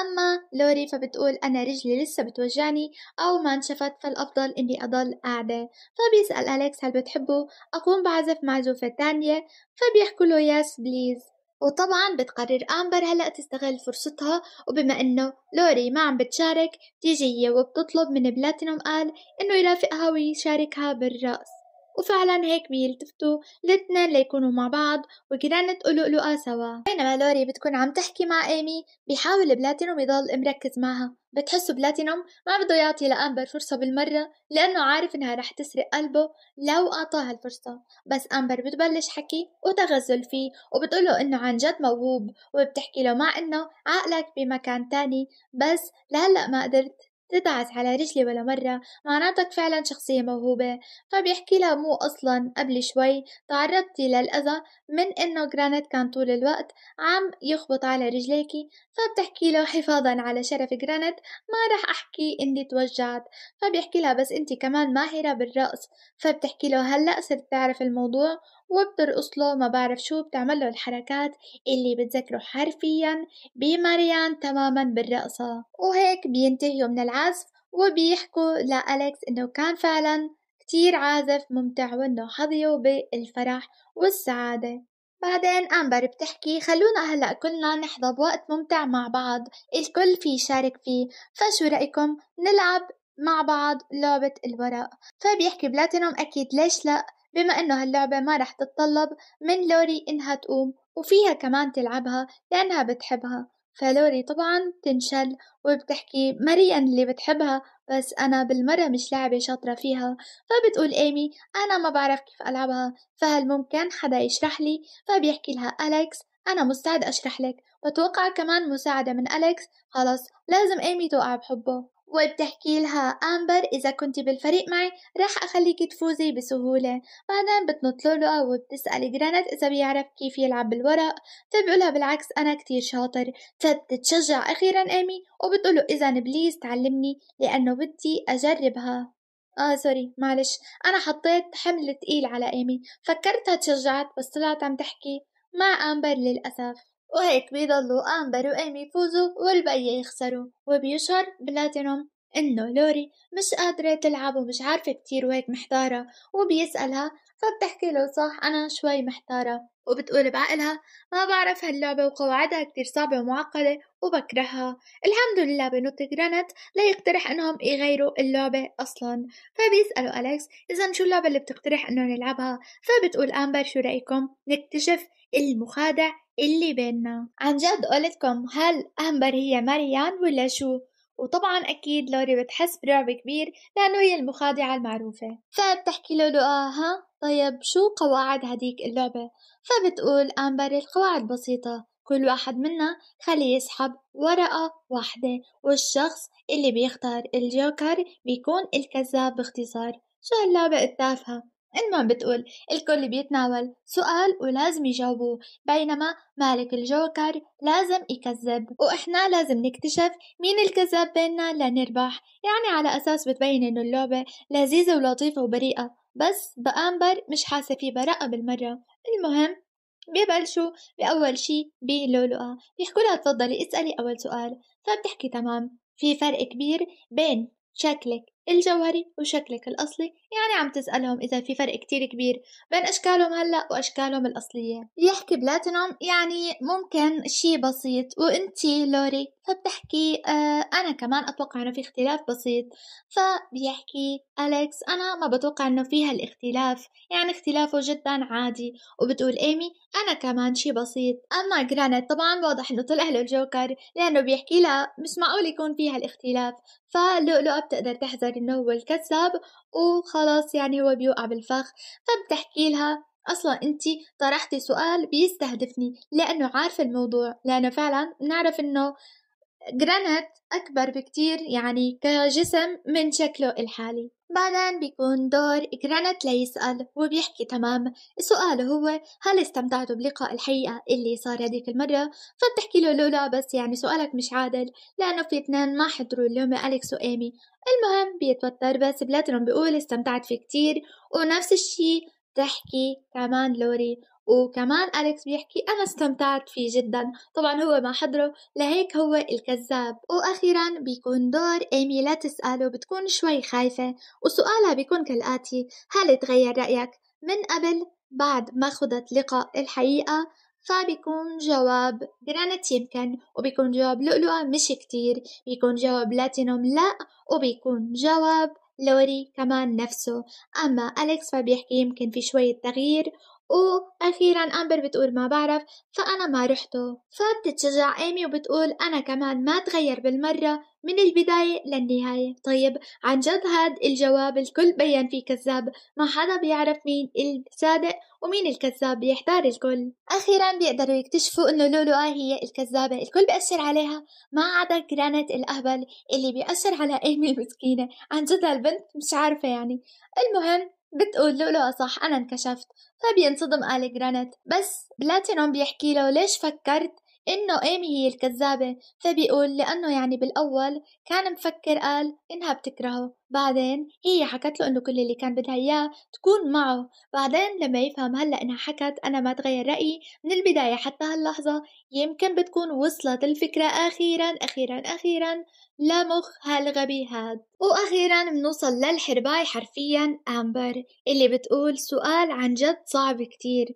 أما لوري فبتقول أنا رجلي لسه بتوجعني أو ما انشفت فالأفضل إني أضل قاعدة فبيسأل أليكس هل بتحبه أقوم بعزف معزوفة تانية فبيحكوا له يس بليز وطبعا بتقرر أمبر هلأ تستغل فرصتها وبما إنه لوري ما عم بتشارك تيجي هي وبتطلب من بلاتينوم آل إنه يرافقها ويشاركها بالرقص وفعلا هيك بيلتفتوا الاثنين ليكونوا مع بعض وكدان تقلقلقا سوا بينما لوري بتكون عم تحكي مع ايمي بيحاول بلاتينوم يضل مركز معها بتحسه بلاتينوم ما بده يعطي لأمبر فرصة بالمرة لأنه عارف إنها رح تسرق قلبه لو أعطاها الفرصة بس أمبر بتبلش حكي وتغزل فيه وبتقوله إنه عن جد موهوب وبتحكي له مع إنه عقلك بمكان تاني بس لهلأ ما قدرت تدعس على رجلي ولا مرة معناتك فعلا شخصية موهوبة طيب يحكي لها مو أصلا قبل شوي تعرضتي للأذى من إنه جرانيت كان طول الوقت عم يخبط على رجليكي فبتحكي له حفاظا على شرف جرانيت ما رح أحكي إني توجعت فبيحكي طيب لها بس أنت كمان ماهرة بالرقص فبتحكي له هلأ صرت تعرف الموضوع وبترقص له ما بعرف شو بتعمل له الحركات اللي بتذكره حرفيا بماريان تماما بالرقصة وهيك بينتهيوا من العزف وبيحكوا لأليكس إنه كان فعلا كتير عازف ممتع وإنه حظيه بالفرح والسعادة بعدين أمبر بتحكي خلونا هلأ كلنا نحظى بوقت ممتع مع بعض الكل في شارك فيه فشو رأيكم نلعب مع بعض لعبة الورق فبيحكي بلاتينوم أكيد ليش لأ بما إنه هاللعبة ما رح تتطلب من لوري إنها تقوم وفيها كمان تلعبها لأنها بتحبها فلوري طبعا تنشل وبتحكي مريان اللي بتحبها بس أنا بالمرة مش لعبة شاطرة فيها فبتقول إيمي أنا ما بعرف كيف ألعبها فهل ممكن حدا يشرح لي فبيحكي لها أليكس أنا مستعد أشرح لك بتوقع كمان مساعدة من أليكس خلص لازم إيمي توقع بحبه وبتحكي لها أمبر إذا كنت بالفريق معي راح أخليك تفوزي بسهولة بعدين بتنطلولها وبتسأل جرانت إذا بيعرف كيف يلعب بالورق فبقولها بالعكس أنا كتير شاطر فبتتشجع أخيرا إيمي وبتقوله إذا بليز تعلمني لأنه بدي أجربها اه سوري معلش انا حطيت حمل تقيل على ايمي فكرتها تشجعت بس طلعت عم تحكي مع امبر للاسف وهيك بيضلوا أمبر وأيمي يفوزوا والبقية يخسروا وبيشعر بلاتينوم إنه لوري مش قادرة تلعب ومش عارفة كتير وهيك محتارة وبيسألها فبتحكي له صح أنا شوي محتارة وبتقول بعقلها ما بعرف هاللعبة وقواعدها كتير صعبة ومعقدة وبكرهها الحمد لله بنط جرانت ليقترح انهم يغيروا اللعبة اصلا فبيسألوا أليكس اذا شو اللعبة اللي بتقترح انه نلعبها فبتقول امبر شو رأيكم نكتشف المخادع اللي بيننا عن جد قلتكم هل أمبر هي ماريان ولا شو؟ وطبعا أكيد لوري بتحس برعب كبير لأنه هي المخادعة المعروفة فبتحكي له لؤا ها طيب شو قواعد هديك اللعبة؟ فبتقول أمبر القواعد بسيطة كل واحد منا خليه يسحب ورقة واحدة والشخص اللي بيختار الجوكر بيكون الكذاب باختصار شو هاللعبة التافهة إنما بتقول الكل بيتناول سؤال ولازم يجاوبوه بينما مالك الجوكر لازم يكذب وإحنا لازم نكتشف مين الكذاب بيننا لنربح يعني على أساس بتبين إنه اللعبة لذيذة ولطيفة وبريئة بس بأمبر مش حاسة في براءة بالمرة المهم ببلشوا بأول شي بلؤلؤة بيحكوا لها تفضلي اسألي أول سؤال فبتحكي تمام في فرق كبير بين شكلك الجوهري وشكلك الأصلي يعني عم تسألهم إذا في فرق كتير كبير بين أشكالهم هلأ وأشكالهم الأصلية يحكي بلاتينوم يعني ممكن شي بسيط وإنتي لوري فبتحكي آه أنا كمان أتوقع إنه في اختلاف بسيط فبيحكي أليكس أنا ما بتوقع إنه في هالاختلاف يعني اختلافه جدا عادي وبتقول إيمي أنا كمان شي بسيط أما جرانيت طبعا واضح إنه طلع له الجوكر لأنه بيحكي لا مش معقول يكون في هالاختلاف فلؤلؤة بتقدر تحذر إنه هو الكذاب وخلاص يعني هو بيوقع بالفخ فبتحكي لها اصلا انت طرحتي سؤال بيستهدفني لانه عارفه الموضوع لانه فعلا نعرف انه جرانيت أكبر بكتير يعني كجسم من شكله الحالي بعدين بيكون دور جرانيت ليسأل وبيحكي تمام سؤاله هو هل استمتعتوا بلقاء الحقيقة اللي صار هذيك المرة فبتحكي له لولا بس يعني سؤالك مش عادل لأنه في اثنين ما حضروا اليوم أليكس وإيمي المهم بيتوتر بس بلاترون بيقول استمتعت فيه كتير ونفس الشي تحكي كمان لوري وكمان أليكس بيحكي أنا استمتعت فيه جدا طبعا هو ما حضره لهيك هو الكذاب وأخيرا بيكون دور إيمي لا تسأله بتكون شوي خايفة وسؤالها بيكون كالآتي هل تغير رأيك من قبل بعد ما خضت لقاء الحقيقة فبيكون جواب جرانت يمكن وبيكون جواب لؤلؤة مش كتير بيكون جواب لاتينوم لا وبيكون جواب لوري كمان نفسه أما أليكس فبيحكي يمكن في شوية تغيير وأخيرا أمبر بتقول ما بعرف فأنا ما رحته فبتتشجع إيمي وبتقول أنا كمان ما تغير بالمرة من البداية للنهاية طيب عن جد هاد الجواب الكل بين فيه كذاب ما حدا بيعرف مين الصادق ومين الكذاب بيحتار الكل أخيرا بيقدروا يكتشفوا أنه لولو هي الكذابة الكل بيأشر عليها ما عدا جرانت الأهبل اللي بيأشر على إيمي المسكينة عن جد هالبنت مش عارفة يعني المهم بتقول لؤلؤة صح أنا انكشفت فبينصدم طيب آل جرانيت بس بلاتينوم بيحكي له ليش فكرت إنه إيمي هي الكذابة فبيقول لأنه يعني بالأول كان مفكر قال إنها بتكرهه بعدين هي حكت له إنه كل اللي كان بدها إياه تكون معه بعدين لما يفهم هلا إنها حكت أنا ما تغير رأيي من البداية حتى هاللحظة يمكن بتكون وصلت الفكرة أخيرا أخيرا أخيرا لمخ هالغبي هاد وأخيرا منوصل للحرباي حرفيا أمبر اللي بتقول سؤال عن جد صعب كتير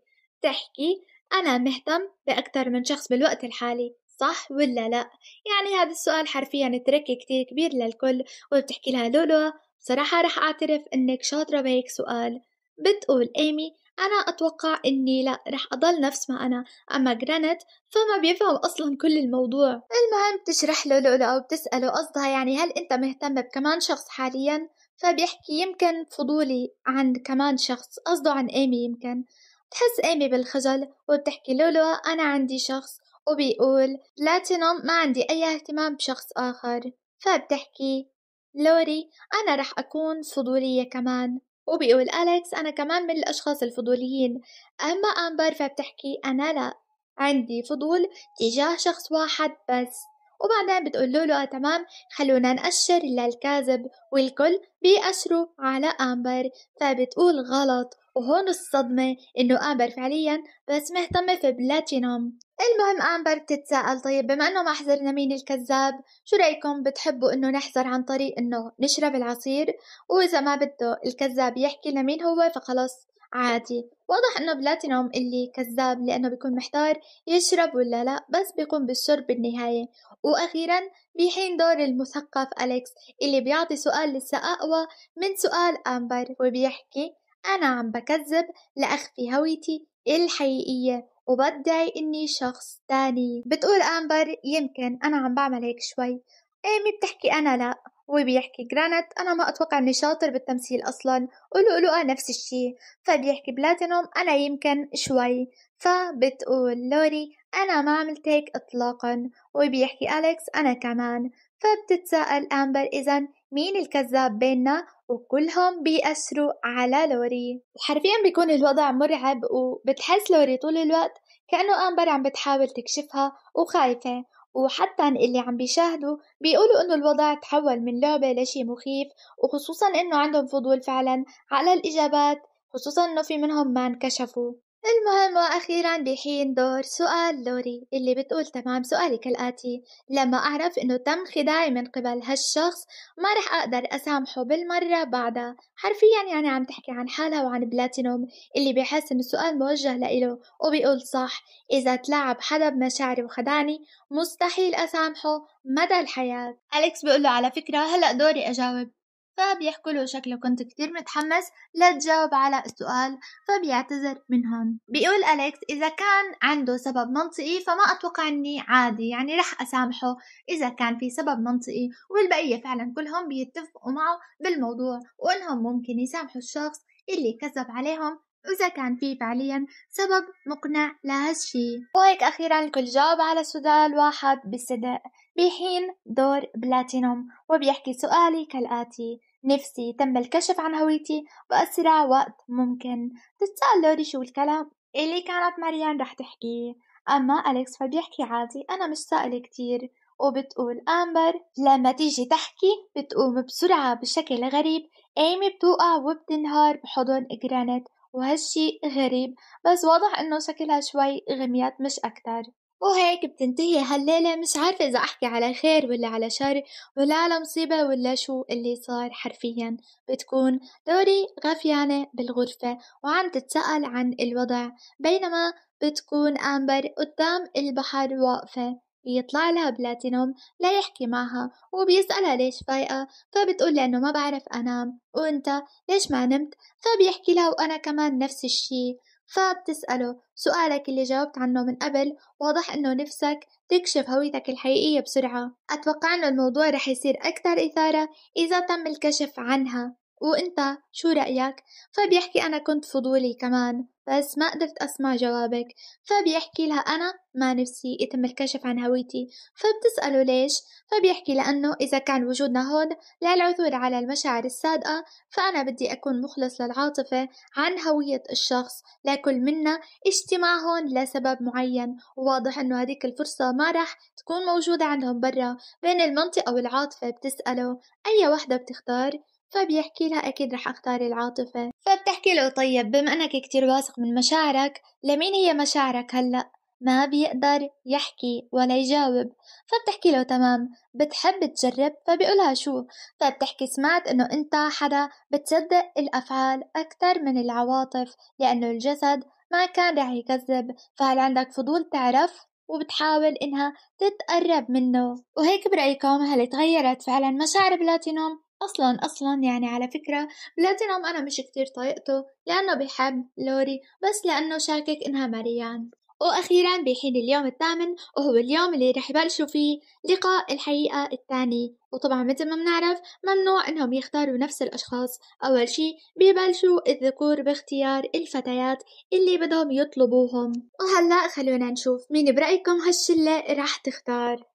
تحكي أنا مهتم بأكثر من شخص بالوقت الحالي صح ولا لا؟ يعني هذا السؤال حرفيا ترك كتير كبير للكل وبتحكي لها لولو صراحة رح أعترف إنك شاطرة بهيك سؤال بتقول إيمي أنا أتوقع إني لا رح أضل نفس ما أنا أما جرانيت فما بيفهم أصلا كل الموضوع المهم بتشرح له لولو أو بتسأله قصدها يعني هل أنت مهتم بكمان شخص حاليا؟ فبيحكي يمكن فضولي عن كمان شخص قصده عن إيمي يمكن تحس إيمي بالخجل وبتحكي لولو أنا عندي شخص وبيقول بلاتينوم ما عندي أي اهتمام بشخص آخر فبتحكي لوري أنا رح أكون فضولية كمان وبيقول أليكس أنا كمان من الأشخاص الفضوليين أما أمبر فبتحكي أنا لا عندي فضول تجاه شخص واحد بس وبعدين بتقول له تمام خلونا نأشر للكاذب والكل بيأشروا على أمبر فبتقول غلط وهون الصدمة إنه أمبر فعليا بس مهتمة في بلاتينوم المهم أمبر بتتساءل طيب بما إنه ما حذرنا مين الكذاب شو رأيكم بتحبوا إنه نحذر عن طريق إنه نشرب العصير وإذا ما بده الكذاب يحكي لنا مين هو فخلص عادي واضح انه بلاتينوم اللي كذاب لانه بيكون محتار يشرب ولا لا بس بيقوم بالشرب بالنهاية واخيرا بيحين دور المثقف اليكس اللي بيعطي سؤال لسه اقوى من سؤال امبر وبيحكي انا عم بكذب لاخفي هويتي الحقيقية وبدعي اني شخص تاني بتقول امبر يمكن انا عم بعمل هيك شوي ايمي بتحكي انا لا هو بيحكي جرانت أنا ما أتوقع إني شاطر بالتمثيل أصلا ولؤلؤة نفس الشي فبيحكي بلاتينوم أنا يمكن شوي فبتقول لوري أنا ما عملت هيك إطلاقا وبيحكي أليكس أنا كمان فبتتساءل أمبر إذا مين الكذاب بيننا وكلهم بيأثروا على لوري حرفيا بيكون الوضع مرعب وبتحس لوري طول الوقت كأنه أمبر عم بتحاول تكشفها وخايفة وحتى اللي عم بيشاهدوا بيقولوا انه الوضع تحول من لعبة لشي مخيف وخصوصا انه عندهم فضول فعلا على الاجابات خصوصا انه في منهم ما انكشفوا المهم وأخيرا بحين دور سؤال لوري اللي بتقول تمام سؤالي كالآتي لما أعرف إنه تم خداعي من قبل هالشخص ما رح أقدر أسامحه بالمرة بعدها حرفيا يعني عم تحكي عن حالها وعن بلاتينوم اللي بيحس إن السؤال موجه لإله وبيقول صح إذا تلاعب حدا بمشاعري وخدعني مستحيل أسامحه مدى الحياة أليكس بيقول له على فكرة هلأ دوري أجاوب فبيحكوا له شكله كنت كتير متحمس لا تجاوب على السؤال فبيعتذر منهم بيقول أليكس إذا كان عنده سبب منطقي فما أتوقع أني عادي يعني رح أسامحه إذا كان في سبب منطقي والبقية فعلا كلهم بيتفقوا معه بالموضوع وأنهم ممكن يسامحوا الشخص اللي كذب عليهم إذا كان في فعليا سبب مقنع لهالشي وهيك أخيرا الكل جاوب على سؤال واحد بصدق بحين دور بلاتينوم وبيحكي سؤالي كالآتي نفسي تم الكشف عن هويتي بأسرع وقت ممكن تتسأل لوري شو الكلام اللي كانت ماريان رح تحكيه أما أليكس فبيحكي عادي أنا مش سائلة كتير وبتقول أمبر لما تيجي تحكي بتقوم بسرعة بشكل غريب إيمي بتوقع وبتنهار بحضن جرانيت وهالشي غريب بس واضح انه شكلها شوي غميات مش اكتر وهيك بتنتهي هالليلة مش عارفة إذا أحكي على خير ولا على شر ولا على مصيبة ولا شو اللي صار حرفيا بتكون دوري غفيانة بالغرفة وعم تتسأل عن الوضع بينما بتكون أمبر قدام البحر واقفة بيطلع لها بلاتينوم ليحكي معها وبيسألها ليش فايقة فبتقول لأنه ما بعرف أنام وأنت ليش ما نمت فبيحكي لها وأنا كمان نفس الشي فبتسأله سؤالك اللي جاوبت عنه من قبل واضح إنه نفسك تكشف هويتك الحقيقية بسرعة أتوقع إنه الموضوع رح يصير أكثر إثارة إذا تم الكشف عنها وانت شو رأيك؟ فبيحكي أنا كنت فضولي كمان بس ما قدرت أسمع جوابك فبيحكي لها أنا ما نفسي يتم الكشف عن هويتي فبتسأله ليش فبيحكي لأنه إذا كان وجودنا هون للعثور على المشاعر الصادقة فأنا بدي أكون مخلص للعاطفة عن هوية الشخص لكل منا اجتماع هون لسبب معين وواضح أنه هذيك الفرصة ما راح تكون موجودة عندهم برا بين المنطقة والعاطفة بتسأله أي وحدة بتختار فبيحكي لها أكيد رح أختار العاطفة فبتحكي له طيب بما أنك كتير واثق من مشاعرك لمين هي مشاعرك هلأ؟ ما بيقدر يحكي ولا يجاوب فبتحكي له تمام بتحب تجرب فبيقولها شو فبتحكي سمعت انه انت حدا بتصدق الافعال اكثر من العواطف لانه الجسد ما كان رح يكذب فهل عندك فضول تعرف وبتحاول إنها تتقرب منه وهيك برأيكم هل تغيرت فعلا مشاعر بلاتينوم أصلا أصلا يعني على فكرة بلاتينوم أنا مش كتير طايقته لأنه بحب لوري بس لأنه شاكك إنها ماريان وأخيرا بحين اليوم الثامن وهو اليوم اللي رح يبلشوا فيه لقاء الحقيقة الثاني وطبعا مثل ما بنعرف ممنوع انهم يختاروا نفس الاشخاص اول شي ببلشوا الذكور باختيار الفتيات اللي بدهم يطلبوهم وهلا خلونا نشوف مين برايكم هالشله رح تختار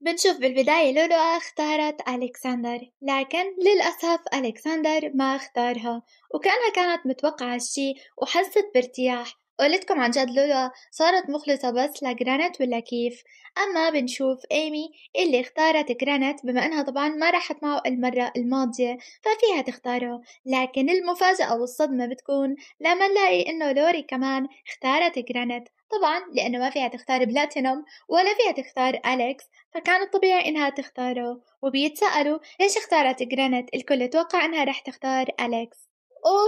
بنشوف بالبداية لولو اختارت ألكسندر لكن للأسف ألكسندر ما اختارها وكأنها كانت متوقعة الشي وحست بارتياح قولتكم عن جد لولو صارت مخلصة بس لجرانت ولا كيف أما بنشوف إيمي اللي اختارت جرانت بما إنها طبعا ما راحت معه المرة الماضية ففيها تختاره لكن المفاجأة والصدمة بتكون لما نلاقي إنه لوري كمان اختارت جرانت طبعا لأنه ما فيها تختار بلاتينوم ولا فيها تختار أليكس فكان الطبيعي إنها تختاره وبيتسألوا ليش اختارت جرانيت الكل توقع إنها رح تختار أليكس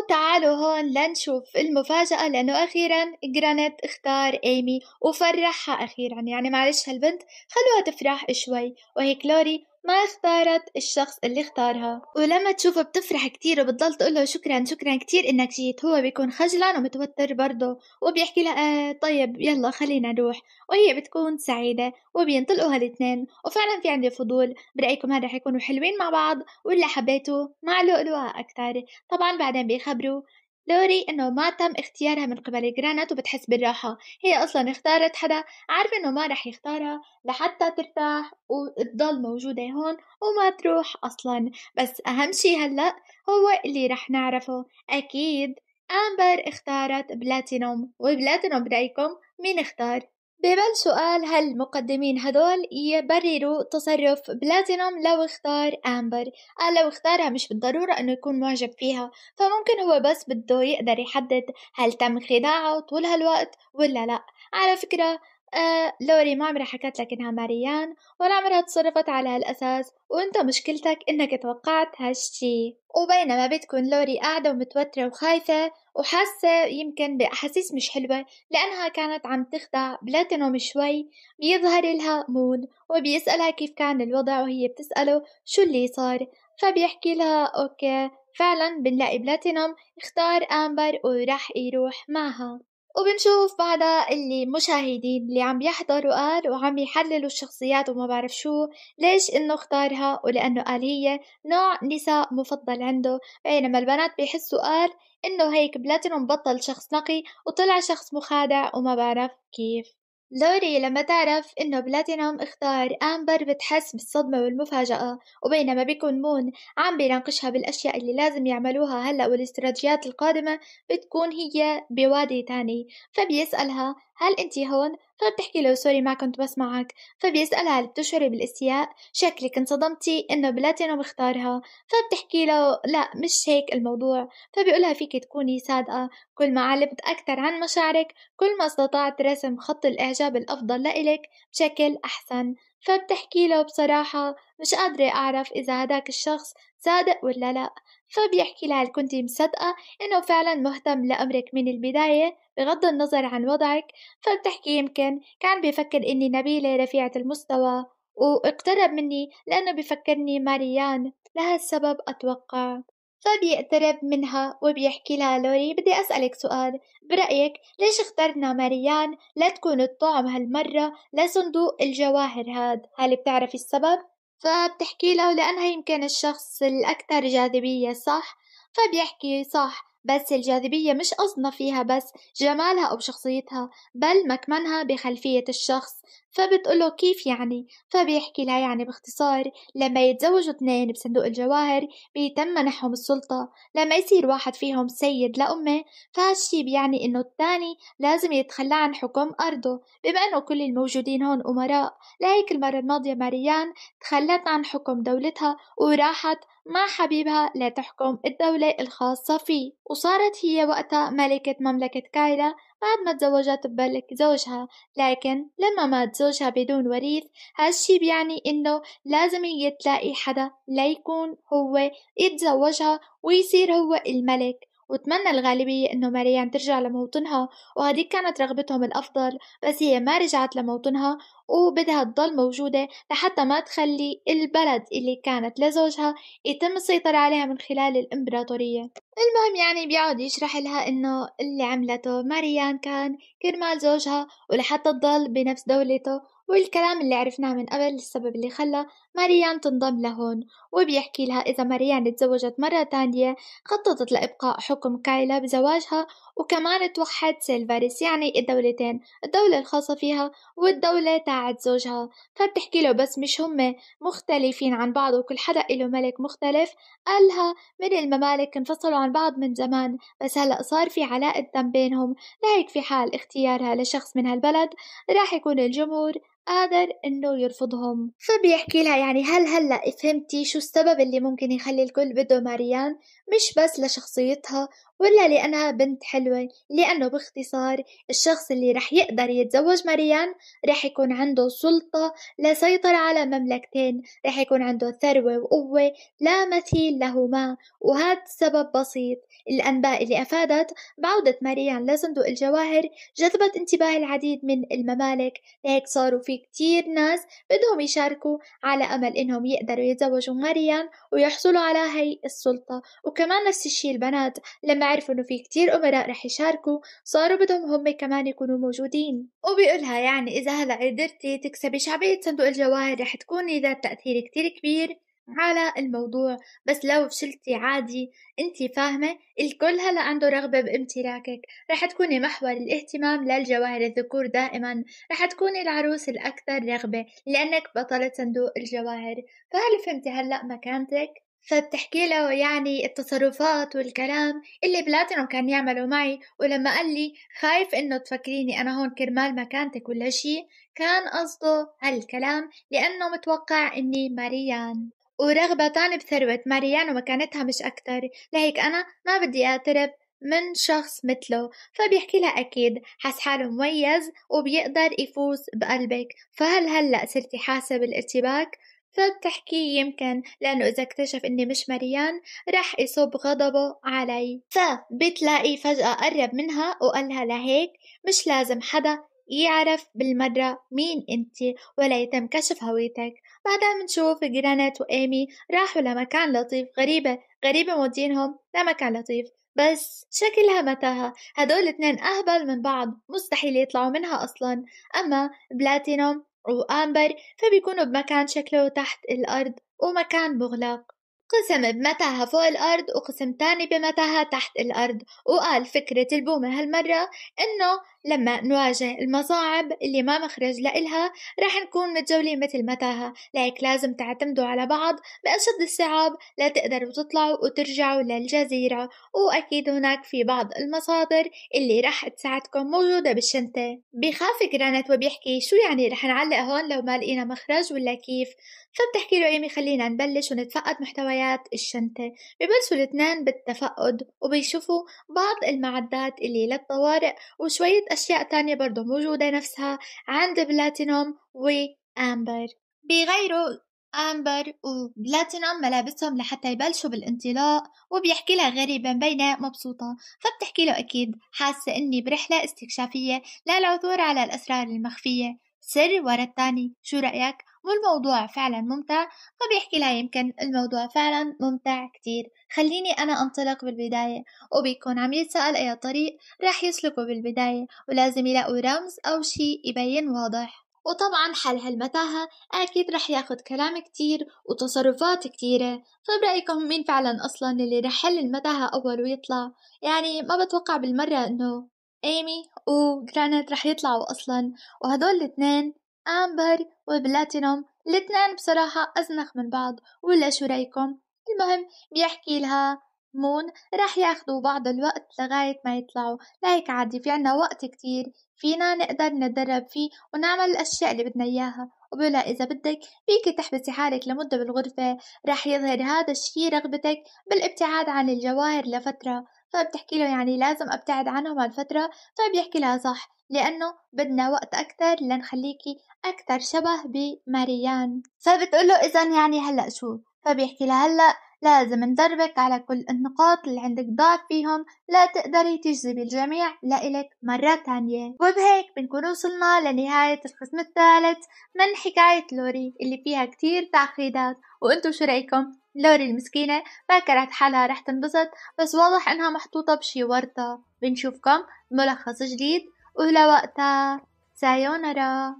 تعالوا هون لنشوف المفاجأة لأنه أخيرا جرانيت اختار إيمي وفرحها أخيرا يعني معلش هالبنت خلوها تفرح شوي وهيك لوري ما اختارت الشخص اللي اختارها ولما تشوفه بتفرح كتير وبتضل تقول له شكرا شكرا كتير انك جيت هو بيكون خجلان ومتوتر برضه وبيحكي لها آه طيب يلا خلينا نروح وهي بتكون سعيدة وبينطلقوا هالاثنين وفعلا في عندي فضول برأيكم هذا رح يكونوا حلوين مع بعض ولا حبيتوا مع لؤلؤة أكتر طبعا بعدين بيخبروا دوري إنه ما تم اختيارها من قبل جرانت وبتحس بالراحة هي أصلا اختارت حدا عارفة إنه ما رح يختارها لحتى ترتاح وتضل موجودة هون وما تروح أصلا بس أهم شي هلأ هو اللي رح نعرفه أكيد أمبر اختارت بلاتينوم وبلاتينوم برأيكم مين اختار؟ ببل سؤال هل المقدمين هدول يبرروا تصرف بلاتينوم لو اختار أمبر قال آه، لو اختارها مش بالضرورة أنه يكون معجب فيها فممكن هو بس بده يقدر يحدد هل تم خداعه طول هالوقت ولا لأ على فكرة آه لوري ما عمرها حكت لك إنها ماريان ولا عمرها تصرفت على هالأساس وإنت مشكلتك إنك توقعت هالشي وبينما بتكون لوري قاعدة ومتوترة وخايفة وحاسة يمكن بأحاسيس مش حلوة لأنها كانت عم تخدع بلاتينوم شوي بيظهر لها مون وبيسألها كيف كان الوضع وهي بتسأله شو اللي صار فبيحكي لها أوكي فعلا بنلاقي بلاتينوم اختار آمبر وراح يروح معها وبنشوف بعدها اللي مشاهدين اللي عم يحضروا قال وعم يحللوا الشخصيات وما بعرف شو ليش انه اختارها ولانه قال هي نوع نساء مفضل عنده بينما البنات بيحسوا قال انه هيك بلاتينوم بطل شخص نقي وطلع شخص مخادع وما بعرف كيف لوري لما تعرف إنه بلاتينوم اختار أمبر بتحس بالصدمة والمفاجأة وبينما بيكون مون عم بيناقشها بالأشياء اللي لازم يعملوها هلأ والاستراتيجيات القادمة بتكون هي بوادي تاني فبيسألها هل انتي هون فبتحكي طيب، له سوري ما كنت بسمعك فبيسألها طيب، هل بتشعري بالاستياء شكلك انصدمتي انه بلاتينو مختارها فبتحكي طيب، له لا مش هيك الموضوع فبيقولها فيك تكوني صادقة كل ما علمت أكثر عن مشاعرك كل ما استطعت رسم خط الإعجاب الأفضل لإلك بشكل أحسن فبتحكي له بصراحة مش قادرة أعرف إذا هداك الشخص صادق ولا لأ فبيحكي لها كنتي مصدقة إنه فعلا مهتم لأمرك من البداية بغض النظر عن وضعك فبتحكي يمكن كان بيفكر إني نبيلة رفيعة المستوى واقترب مني لأنه بفكرني ماريان لهالسبب أتوقع فبيقترب منها وبيحكي لها لوري بدي أسألك سؤال برأيك ليش اخترنا ماريان لا تكون الطعم هالمرة لصندوق الجواهر هاد هل بتعرفي السبب؟ فبتحكي له لأنها يمكن الشخص الأكثر جاذبية صح فبيحكي صح بس الجاذبية مش قصدنا فيها بس جمالها أو شخصيتها بل مكمنها بخلفية الشخص فبتقوله كيف يعني فبيحكي لها يعني باختصار لما يتزوجوا اثنين بصندوق الجواهر بيتم منحهم السلطة لما يصير واحد فيهم سيد لأمه فهالشي بيعني إنه الثاني لازم يتخلى عن حكم أرضه بما إنه كل الموجودين هون أمراء لهيك المرة الماضية ماريان تخلت عن حكم دولتها وراحت مع حبيبها لتحكم الدولة الخاصة فيه وصارت هي وقتها ملكة مملكة كايلا بعد ما تزوجت ببلك زوجها لكن لما مات زوجها بدون وريث هالشي بيعني إنه لازم تلاقي حدا ليكون هو يتزوجها ويصير هو الملك وتمنى الغالبية إنه ماريان ترجع لموطنها وهديك كانت رغبتهم الأفضل بس هي ما رجعت لموطنها وبدها تضل موجودة لحتى ما تخلي البلد اللي كانت لزوجها يتم السيطرة عليها من خلال الإمبراطورية المهم يعني بيقعد يشرح لها إنه اللي عملته ماريان كان كرمال زوجها ولحتى تضل بنفس دولته والكلام اللي عرفناه من قبل السبب اللي خلى ماريان تنضم لهون وبيحكي لها إذا مريان تزوجت مرة تانية خططت لإبقاء حكم كايلا بزواجها وكمان توحد سيلفاريس يعني الدولتين الدولة الخاصة فيها والدولة تاعت زوجها فبتحكي له بس مش هم مختلفين عن بعض وكل حدا إله ملك مختلف قالها من الممالك انفصلوا عن بعض من زمان بس هلأ صار في علاقة دم بينهم لهيك في حال اختيارها لشخص من هالبلد راح يكون الجمهور قادر انه يرفضهم فبيحكي لها يعني هل هلا فهمتي شو السبب اللي ممكن يخلي الكل بده ماريان مش بس لشخصيتها ولا لأنها بنت حلوة لأنه باختصار الشخص اللي رح يقدر يتزوج مريان رح يكون عنده سلطة لسيطرة على مملكتين رح يكون عنده ثروة وقوة لا مثيل لهما وهذا سبب بسيط الأنباء اللي أفادت بعودة مريان لصندوق الجواهر جذبت انتباه العديد من الممالك لهيك صاروا في كتير ناس بدهم يشاركوا على أمل إنهم يقدروا يتزوجوا مريان ويحصلوا على هي السلطة وكمان نفس الشي البنات لما بعرف إنه في كتير أمراء رح يشاركوا صاروا بدهم هم كمان يكونوا موجودين وبيقولها يعني إذا هلا قدرتي تكسبي شعبية صندوق الجواهر رح تكوني ذات تأثير كتير كبير على الموضوع بس لو فشلتي عادي انتي فاهمة الكل هلا عنده رغبة بامتلاكك رح تكوني محور الاهتمام للجواهر الذكور دائما رح تكوني العروس الأكثر رغبة لأنك بطلة صندوق الجواهر فهل فهمتي هلا مكانتك؟ فبتحكي له يعني التصرفات والكلام اللي بلاتينو كان يعمله معي ولما قال لي خايف انه تفكريني انا هون كرمال مكانتك ولا شي كان قصده هالكلام لانه متوقع اني ماريان ورغبة تاني بثروة ماريان ومكانتها مش أكتر لهيك أنا ما بدي أعترف من شخص مثله فبيحكي لها أكيد حس حاله مميز وبيقدر يفوز بقلبك فهل هلأ صرتي حاسة بالارتباك فبتحكي يمكن لأنه إذا اكتشف إني مش مريان رح يصب غضبه علي فبتلاقي فجأة قرب منها وقالها لهيك مش لازم حدا يعرف بالمرة مين انت ولا يتم كشف هويتك بعدها منشوف جرانيت وإيمي راحوا لمكان لطيف غريبة غريبة مودينهم لمكان لطيف بس شكلها متاهة هدول اتنين أهبل من بعض مستحيل يطلعوا منها أصلا أما بلاتينوم وآمبر فبيكونوا بمكان شكله تحت الأرض ومكان مغلق قسم بمتاهة فوق الأرض وقسم تاني بمتاهة تحت الأرض وقال فكرة البومة هالمرة إنه لما نواجه المصاعب اللي ما مخرج لإلها راح نكون متجولين مثل متاهة لايك لازم تعتمدوا على بعض بأشد الصعاب لتقدروا تطلعوا وترجعوا للجزيرة وأكيد هناك في بعض المصادر اللي راح تساعدكم موجودة بالشنطة بخاف جرانت وبيحكي شو يعني رح نعلق هون لو ما لقينا مخرج ولا كيف فبتحكي له ايمي خلينا نبلش ونتفقد محتويات الشنطة ببلشوا الاثنين بالتفقد وبيشوفوا بعض المعدات اللي للطوارئ وشوية أشياء تانية برضو موجودة نفسها عند بلاتينوم وأمبر بيغيروا أمبر وبلاتينوم ملابسهم لحتى يبلشوا بالانطلاق وبيحكي لها غريبا بينها مبسوطة فبتحكي له أكيد حاسة إني برحلة استكشافية للعثور على الأسرار المخفية سر ورا التاني شو رأيك والموضوع فعلا ممتع فبيحكي لا يمكن الموضوع فعلا ممتع كتير خليني أنا أنطلق بالبداية وبيكون عم يتسأل أي طريق رح يسلكه بالبداية ولازم يلاقوا رمز أو شي يبين واضح وطبعا حل هالمتاهة أكيد رح ياخد كلام كتير وتصرفات كتيرة فبرأيكم طيب مين فعلا أصلا اللي رح حل المتاهة أول ويطلع يعني ما بتوقع بالمرة إنه إيمي وجرانيت رح يطلعوا أصلا وهدول الاثنين أمبر وبلاتينوم الاتنين بصراحة أزنخ من بعض ولا شو رأيكم؟ المهم بيحكي لها مون راح ياخدوا بعض الوقت لغاية ما يطلعوا لهيك عادي في عنا وقت كتير فينا نقدر نتدرب فيه ونعمل الأشياء اللي بدنا إياها وبلا إذا بدك فيك تحبسي حالك لمدة بالغرفة راح يظهر هذا الشي رغبتك بالابتعاد عن الجواهر لفترة فبتحكي طيب له يعني لازم ابتعد عنهم هالفترة فبيحكي طيب لها صح لأنه بدنا وقت أكثر لنخليكي أكثر شبه بماريان فبتقول طيب له إذا يعني هلأ شو فبيحكي لها هلأ لازم ندربك على كل النقاط اللي عندك ضعف فيهم لا تقدري تجذبي الجميع لإلك مرة تانية وبهيك بنكون وصلنا لنهاية القسم الثالث من حكاية لوري اللي فيها كتير تعقيدات وانتو شو رأيكم لوري المسكينة فكرت حالها رح تنبسط بس واضح إنها محطوطة بشي ورطة بنشوفكم ملخص جديد ولوقتها سايونارا